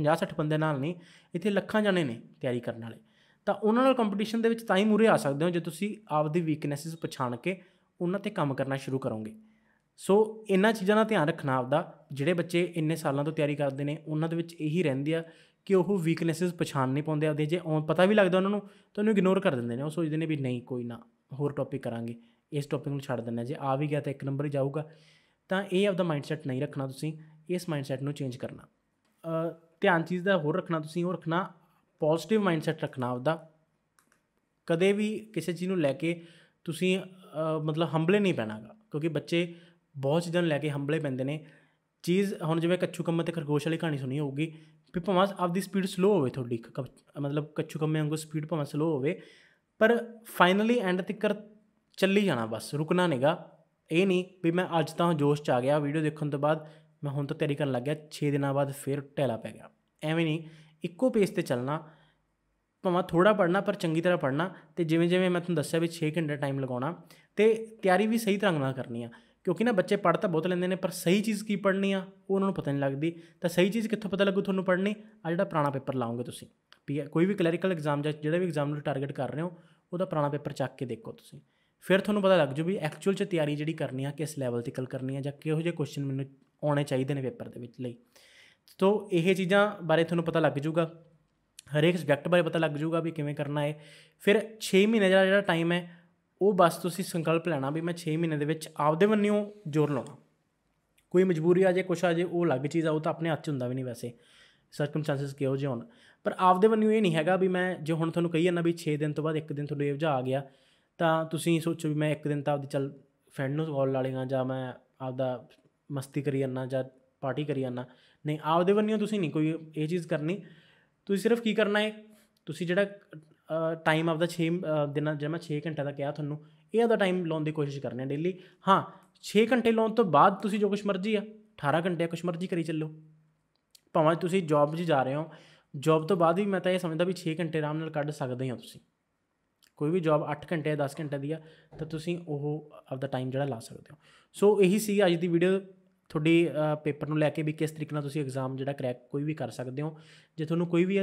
50 60 ਬੰਦੇ ਨਾਲ ਨਹੀਂ ਇੱਥੇ ਲੱਖਾਂ ਜਾਣੇ ਨੇ ਤਿਆਰੀ ਕਰਨ ਵਾਲੇ ਤਾਂ ਉਹਨਾਂ ਨਾਲ ਕੰਪੀਟੀਸ਼ਨ ਦੇ ਵਿੱਚ ਤਾਂ ਹੀ ਮੂਰੇ ਆ ਸਕਦੇ ਹੋ ਜੇ ਤੁਸੀਂ ਆਪਦੀ ਵੀਕਨੈਸਸ ਪਛਾਣ ਕੇ ਉਹਨਾਂ ਤੇ ਕੰਮ ਕਰਨਾ ਸ਼ੁਰੂ ਕਰੋਗੇ ਸੋ ਇਹਨਾਂ ਚੀਜ਼ਾਂ ਦਾ ਧਿਆਨ ਰੱਖਣਾ ਆਪਦਾ ਜਿਹੜੇ ਬੱਚੇ ਇੰਨੇ ਸਾਲਾਂ ਤੋਂ ਤਿਆਰੀ ਕਰਦੇ ਨੇ ਉਹਨਾਂ ਦੇ ਵਿੱਚ ਇਹੀ ਰਹਿੰਦੀ ਆ ਕਿ ਉਹ ਵੀਕਨੈਸਸ ਪਛਾਣ ਨਹੀਂ ਪਾਉਂਦੇ ਆਪਦੇ ਜੇ ਉਹ ਪਤਾ ਵੀ ਲੱਗਦਾ ਉਹਨਾਂ ਨੂੰ ਤਾਂ ਉਹਨੂੰ ਇਗਨੋਰ ਕਰ ਦਿੰਦੇ ਨੇ ਉਹ ਸੋਚਦੇ ਨੇ ਵੀ ਨਹੀਂ ਕੋਈ ਨਾ ਹੋਰ ਟੌਪਿਕ ਕਰਾਂਗੇ ਇਸ ਟੌਪਿਕ ਨੂੰ ਛੱਡ ਦਿੰਦੇ ਜੇ ਆ ਵੀ ਗਿਆ ਤਾਂ ਇੱਕ ਨੰਬਰ ਹੀ ਜਾਊਗਾ ਤਾਂ ਇਹ ਆਪਦਾ ਮਾਈਂਡਸੈਟ ਨਹੀਂ ਰੱਖਣਾ ਤੁਸੀਂ ਇਸ ਮਾਈਂਡਸੈਟ ਨੂੰ ਚੇਂਜ ਕਰਨਾ ਧਿਆਨ ਚੀਜ਼ ਦਾ ਹੋਰ ਰੱਖਣਾ ਤੁਸੀਂ ਉਹ ਰੱਖਣਾ ਪੋਜ਼ਿਟਿਵ ਮਾਈਂਡਸੈਟ ਰੱਖਣਾ ਆਪਦਾ ਕਦੇ ਵੀ ਕਿਸੇ ਚੀਜ਼ ਨੂੰ ਲੈ ਕੇ ਤੁਸੀਂ ਮਤਲਬ ਹੰਬਲੇ ਨਹੀਂ ਪੈਣਾਗਾ ਕਿਉਂਕਿ ਬੱਚੇ ਬਹੁਤ ਚੀਜ਼ਾਂ ਨੂੰ ਲੈ ਕੇ ਹੰਬਲੇ ਪੈਂਦੇ ਨੇ ਚੀਜ਼ ਹੁਣ ਜਿਵੇਂ ਕੱਚੂ ਕੰਮ ਤੇ ਖਰਗੋਸ਼ ਵਾਲੀ ਕਹਾਣੀ ਸੁਣੀ ਹੋਊਗੀ ਵੀ ਭਾਵੇਂ ਆਪਦੀ ਸਪੀਡ ਸਲੋ ਹੋਵੇ ਥੋੜੀ ਮਤਲਬ ਕੱਚੂ ਕੰਮੇ ਵਾਂਗੂ ਸਪੀਡ ਭਾਵੇਂ ਸਲੋ ਹੋਵੇ ਪਰ ਫਾਈਨਲੀ ਐਂਡ ਤੱਕਰ ਚੱਲੀ ਜਾਣਾ ਬਸ ਰੁਕਣਾ ਨਹੀਂਗਾ ਇਹ ਨਹੀਂ ਵੀ ਮੈਂ ਅੱਜ ਤਾਂ ਜੋਸ਼ ਚ ਆ ਗਿਆ ਵੀਡੀਓ ਦੇਖਣ ਤੋਂ ਬਾਅਦ ਮੈਂ ਹੁਣ ਤਾਂ ਤਿਆਰੀ ਕਰਨ ਲੱਗ ਗਿਆ 6 ਦਿਨਾਂ ਬਾਅਦ ਫੇਰ ਟੈਲਾ ਪੈ ਗਿਆ ਐਵੇਂ ਨਹੀਂ ਇੱਕੋ ਪੇਸ ਤੇ ਚੱਲਣਾ ਭਾਵੇਂ ਥੋੜਾ ਪੜਨਾ ਪਰ ਚੰਗੀ ਤਰ੍ਹਾਂ ਪੜਨਾ ਤੇ ਜਿਵੇਂ ਜਿਵੇਂ ਮੈਂ ਤੁਹਾਨੂੰ ਦੱਸਿਆ ਵੀ 6 ਘੰਟੇ ਟਾਈਮ ਲਗਾਉਣਾ ਤੇ ਤਿਆਰੀ ਵੀ ਸਹੀ ਤਰ੍ਹਾਂ ਨਾਲ ਕਰਨੀ ਆ ਕਿਉਂਕਿ ਨਾ ਬੱਚੇ ਪੜ੍ਹ ਤਾਂ ਬਹੁਤ ਲੈਂਦੇ ਨੇ ਪਰ ਸਹੀ ਚੀਜ਼ ਕੀ ਪੜ੍ਹਨੀ ਆ ਉਹ ਉਹਨਾਂ ਨੂੰ ਪਤਾ ਨਹੀਂ ਲੱਗਦੀ ਤਾਂ ਸਹੀ ਚੀਜ਼ ਕਿੱਥੋਂ ਪਤਾ ਲੱਗੂ ਤੁਹਾਨੂੰ ਪੜ੍ਹਨੀ ਆ ਜਿਹੜਾ ਪੁਰਾਣਾ ਪੇਪਰ ਲਾਉਂਗੇ ਤੁਸੀਂ ਠੀਕ ਹੈ ਕੋਈ ਵੀ ਕਲੈਰੀਕਲ ਐਗਜ਼ਾਮ ਜਾਂ ਜਿਹੜਾ ਵੀ ਐਗਜ਼ਾਮ ਨੂੰ ਟਾਰਗੇਟ ਕਰ ਰਹੇ ਹੋ ਉਹਦਾ ਪੁਰਾਣਾ ਪੇਪਰ ਚੱਕ ਕੇ ਦੇਖੋ ਤੁਸੀਂ ਫਿਰ ਤੁਹਾਨੂੰ ਪਤਾ ਲੱਗ ਜੂ ਵੀ ਐਕਚੁਅਲ ਚ ਤਿਆਰੀ ਜਿਹੜੀ ਕਰਨੀ ਆ ਕਿਸ ਲੈਵਲ ਤੱਕ ਕਰਨੀ ਆ ਜਾਂ ਕਿਹੋ ਜਿਹੇ ਕੁਐਸਚਨ ਮੈਨੂੰ ਆਉਣੇ ਚਾਹੀਦੇ ਨੇ ਪੇਪਰ ਦੇ ਵਿੱਚ ਲਈ ਤੋਂ ਇਹ ਚੀਜ਼ਾਂ ਬਾਰੇ ਤੁਹਾਨੂੰ ਪਤਾ ਲੱਗ ਜੂਗਾ ਹਰੇਕ ਸਬਜੈਕਟ ਬਾਰੇ ਪਤਾ ਲੱਗ ਜੂਗਾ ਵੀ ਕਿਵੇਂ ਕਰਨਾ ਹੈ ਫਿਰ 6 ਮਹੀਨੇ ਜਿਹੜਾ ਜਿਹੜਾ ਟਾਈਮ ਹੈ ਉਹ ਬਸ ਤੁਸੀਂ ਸੰਕਲਪ ਲੈਣਾ ਵੀ ਮੈਂ 6 ਮਹੀਨੇ ਦੇ ਵਿੱਚ ਆਪਦੇ ਵੱਲੋਂ ਜੋਰ ਲਾਉਣਾ ਕੋਈ ਮਜਬੂਰੀ ਆ ਜੇ ਕੁਛ ਆ ਜੇ ਉਹ ਅਲੱਗ ਚੀਜ਼ ਆ ਉਹ ਤਾਂ ਆਪਣੇ ਹੱਥ 'ਚ ਹੁੰਦਾ ਵੀ ਨਹੀਂ ਵੈਸੇ ਸਰਕਮਸਟੈਂਸਸ ਕਿਹੋ ਜਿਹੇ ਹੋਣ ਪਰ ਆਪਦੇ ਵੱਲੋਂ ਇਹ ਨਹੀਂ ਹੈਗਾ ਵੀ ਮੈਂ ਜੇ ਹੁਣ ਤੁਹਾਨੂੰ ਕਹੀ ਜਾਂਦਾ ਵੀ 6 ਦਿਨ ਤੋਂ ਬਾਅਦ ਇੱਕ ਦਿਨ ਤੁਹਾਨੂੰ ਇਹ ਵਜਾ ਆ ਗਿਆ ਤਾਂ ਤੁਸੀਂ ਸੋਚੋ ਵੀ ਮੈਂ ਇੱਕ ਦਿਨ ਤਾਂ ਆਪਦੀ ਚੱਲ ਫਰੈਂਡ ਨੂੰ ਕਾਲ ਲਾ ਲੇਗਾ ਜਾਂ ਮੈਂ ਆਪਦਾ ਮਸਤੀ ਕਰੀ ਜਾਂਦਾ ਜਾਂ ਪਾਰਟੀ ਕਰੀ ਜਾਂਦਾ ਨਹੀਂ ਆਪਦੇ ਵੱਲੋਂ ਤੁਸੀਂ ਨਹੀਂ ਕੋਈ ਇਹ ਚੀਜ਼ ਕਰਨੀ ਤੁਸੀਂ ਸਿਰਫ ਕੀ ਕਰਨਾ ਹੈ ਤੁਸੀਂ ਜਿਹੜਾ ਟਾਈਮ ਆਫ ਦਾ 6 ਦਿਨਾਂ ਜਿਵੇਂ ਮੈਂ 6 ਘੰਟੇ ਦਾ ਕਿਹਾ ਤੁਹਾਨੂੰ ਇਹ ਆਦਾ ਟਾਈਮ ਲਾਉਣ ਦੀ ਕੋਸ਼ਿਸ਼ ਕਰਨੀ ਹੈ ਡੇਲੀ ਹਾਂ 6 ਘੰਟੇ ਲਾਉਣ ਤੋਂ ਬਾਅਦ ਤੁਸੀਂ ਜੋ ਕੁਛ ਮਰਜ਼ੀ ਆ 18 ਘੰਟੇ ਕੁਛ ਮਰਜ਼ੀ ਕਰੀ ਚੱਲੋ ਭਾਵੇਂ ਤੁਸੀਂ ਜੌਬ 'ਚ ਜਾ ਰਹੇ ਹੋ ਜੌਬ ਤੋਂ ਬਾਅਦ ਵੀ ਮੈਂ ਤਾਂ ਇਹ ਸਮਝਦਾ ਵੀ 6 ਘੰਟੇ ਆਰਾਮ ਨਾਲ ਕੱਢ ਸਕਦੇ ਹੋ ਤੁਸੀਂ ਕੋਈ ਵੀ ਜੌਬ 8 ਘੰਟੇ 10 ਘੰਟੇ ਦੀ ਆ ਤਾਂ ਤੁਸੀਂ ਉਹ ਆਪਦਾ ਟਾਈਮ ਜਿਹੜਾ ਲਾ ਸਕਦੇ ਹੋ ਸੋ ਇਹੀ ਸੀ ਅੱਜ ਦੀ ਵੀਡੀਓ ਤੁਹਾਡੀ ਪੇਪਰ ਨੂੰ ਲੈ ਕੇ ਵੀ ਕਿਸ ਤਰੀਕੇ ਨਾਲ ਤੁਸੀਂ ਐਗਜ਼ਾਮ ਜਿਹੜਾ ਕਰੈਕ ਕੋਈ ਵੀ ਕਰ ਸਕਦੇ ਹੋ ਜੇ ਤੁਹਾਨੂੰ ਕੋਈ ਵੀ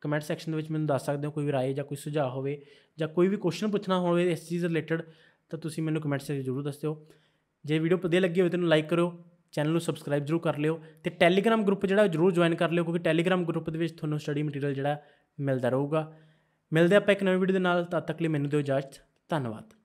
ਕਮੈਂਟ ਸੈਕਸ਼ਨ ਦੇ ਵਿੱਚ ਮੈਨੂੰ ਦੱਸ ਸਕਦੇ ਹੋ ਕੋਈ ਵੀ ਰਾਏ ਜਾਂ ਕੋਈ ਸੁਝਾਅ ਹੋਵੇ ਜਾਂ ਕੋਈ ਵੀ ਕੁਐਸਚਨ ਪੁੱਛਣਾ ਹੋਵੇ ਇਸ ਚੀਜ਼ ਰਿਲੇਟਡ ਤਾਂ ਤੁਸੀਂ ਮੈਨੂੰ ਕਮੈਂਟ ਸੈਕਸ਼ਨ ਜ਼ਰੂਰ ਦੱਸਿਓ ਜੇ ਵੀਡੀਓ ਵਧੀਆ ਲੱਗੀ ਹੋਵੇ ਤਾਂ ਨੂੰ ਲਾਈਕ ਕਰੋ ਚੈਨਲ ਨੂੰ ਸਬਸਕ੍ਰਾਈਬ ਜ਼ਰੂਰ ਕਰ ਲਿਓ ਤੇ ਟੈਲੀਗ੍ਰam ਗਰੁੱਪ ਜਿਹੜਾ ਜ਼ਰੂਰ ਜੁਆਇਨ ਕਰ ਲਿਓ ਕਿਉਂਕਿ ਟੈਲੀਗ੍ਰam ਗਰੁੱਪ ਦੇ ਵਿੱਚ ਤੁਹਾਨੂੰ ਸਟੱਡੀ ਮਟੀਰੀਅਲ ਜਿਹੜਾ ਮਿਲਦਾ ਰਹੂਗਾ ਮਿਲਦੇ ਆਪਾਂ ਇੱਕ ਨਵੀਂ ਵੀਡੀਓ ਦੇ ਨਾਲ ਤਦ ਤੱਕ ਲਈ ਮੈਨੂੰ ਦਿਓ ਇਜਾਜ਼ਤ ਧੰਨਵਾਦ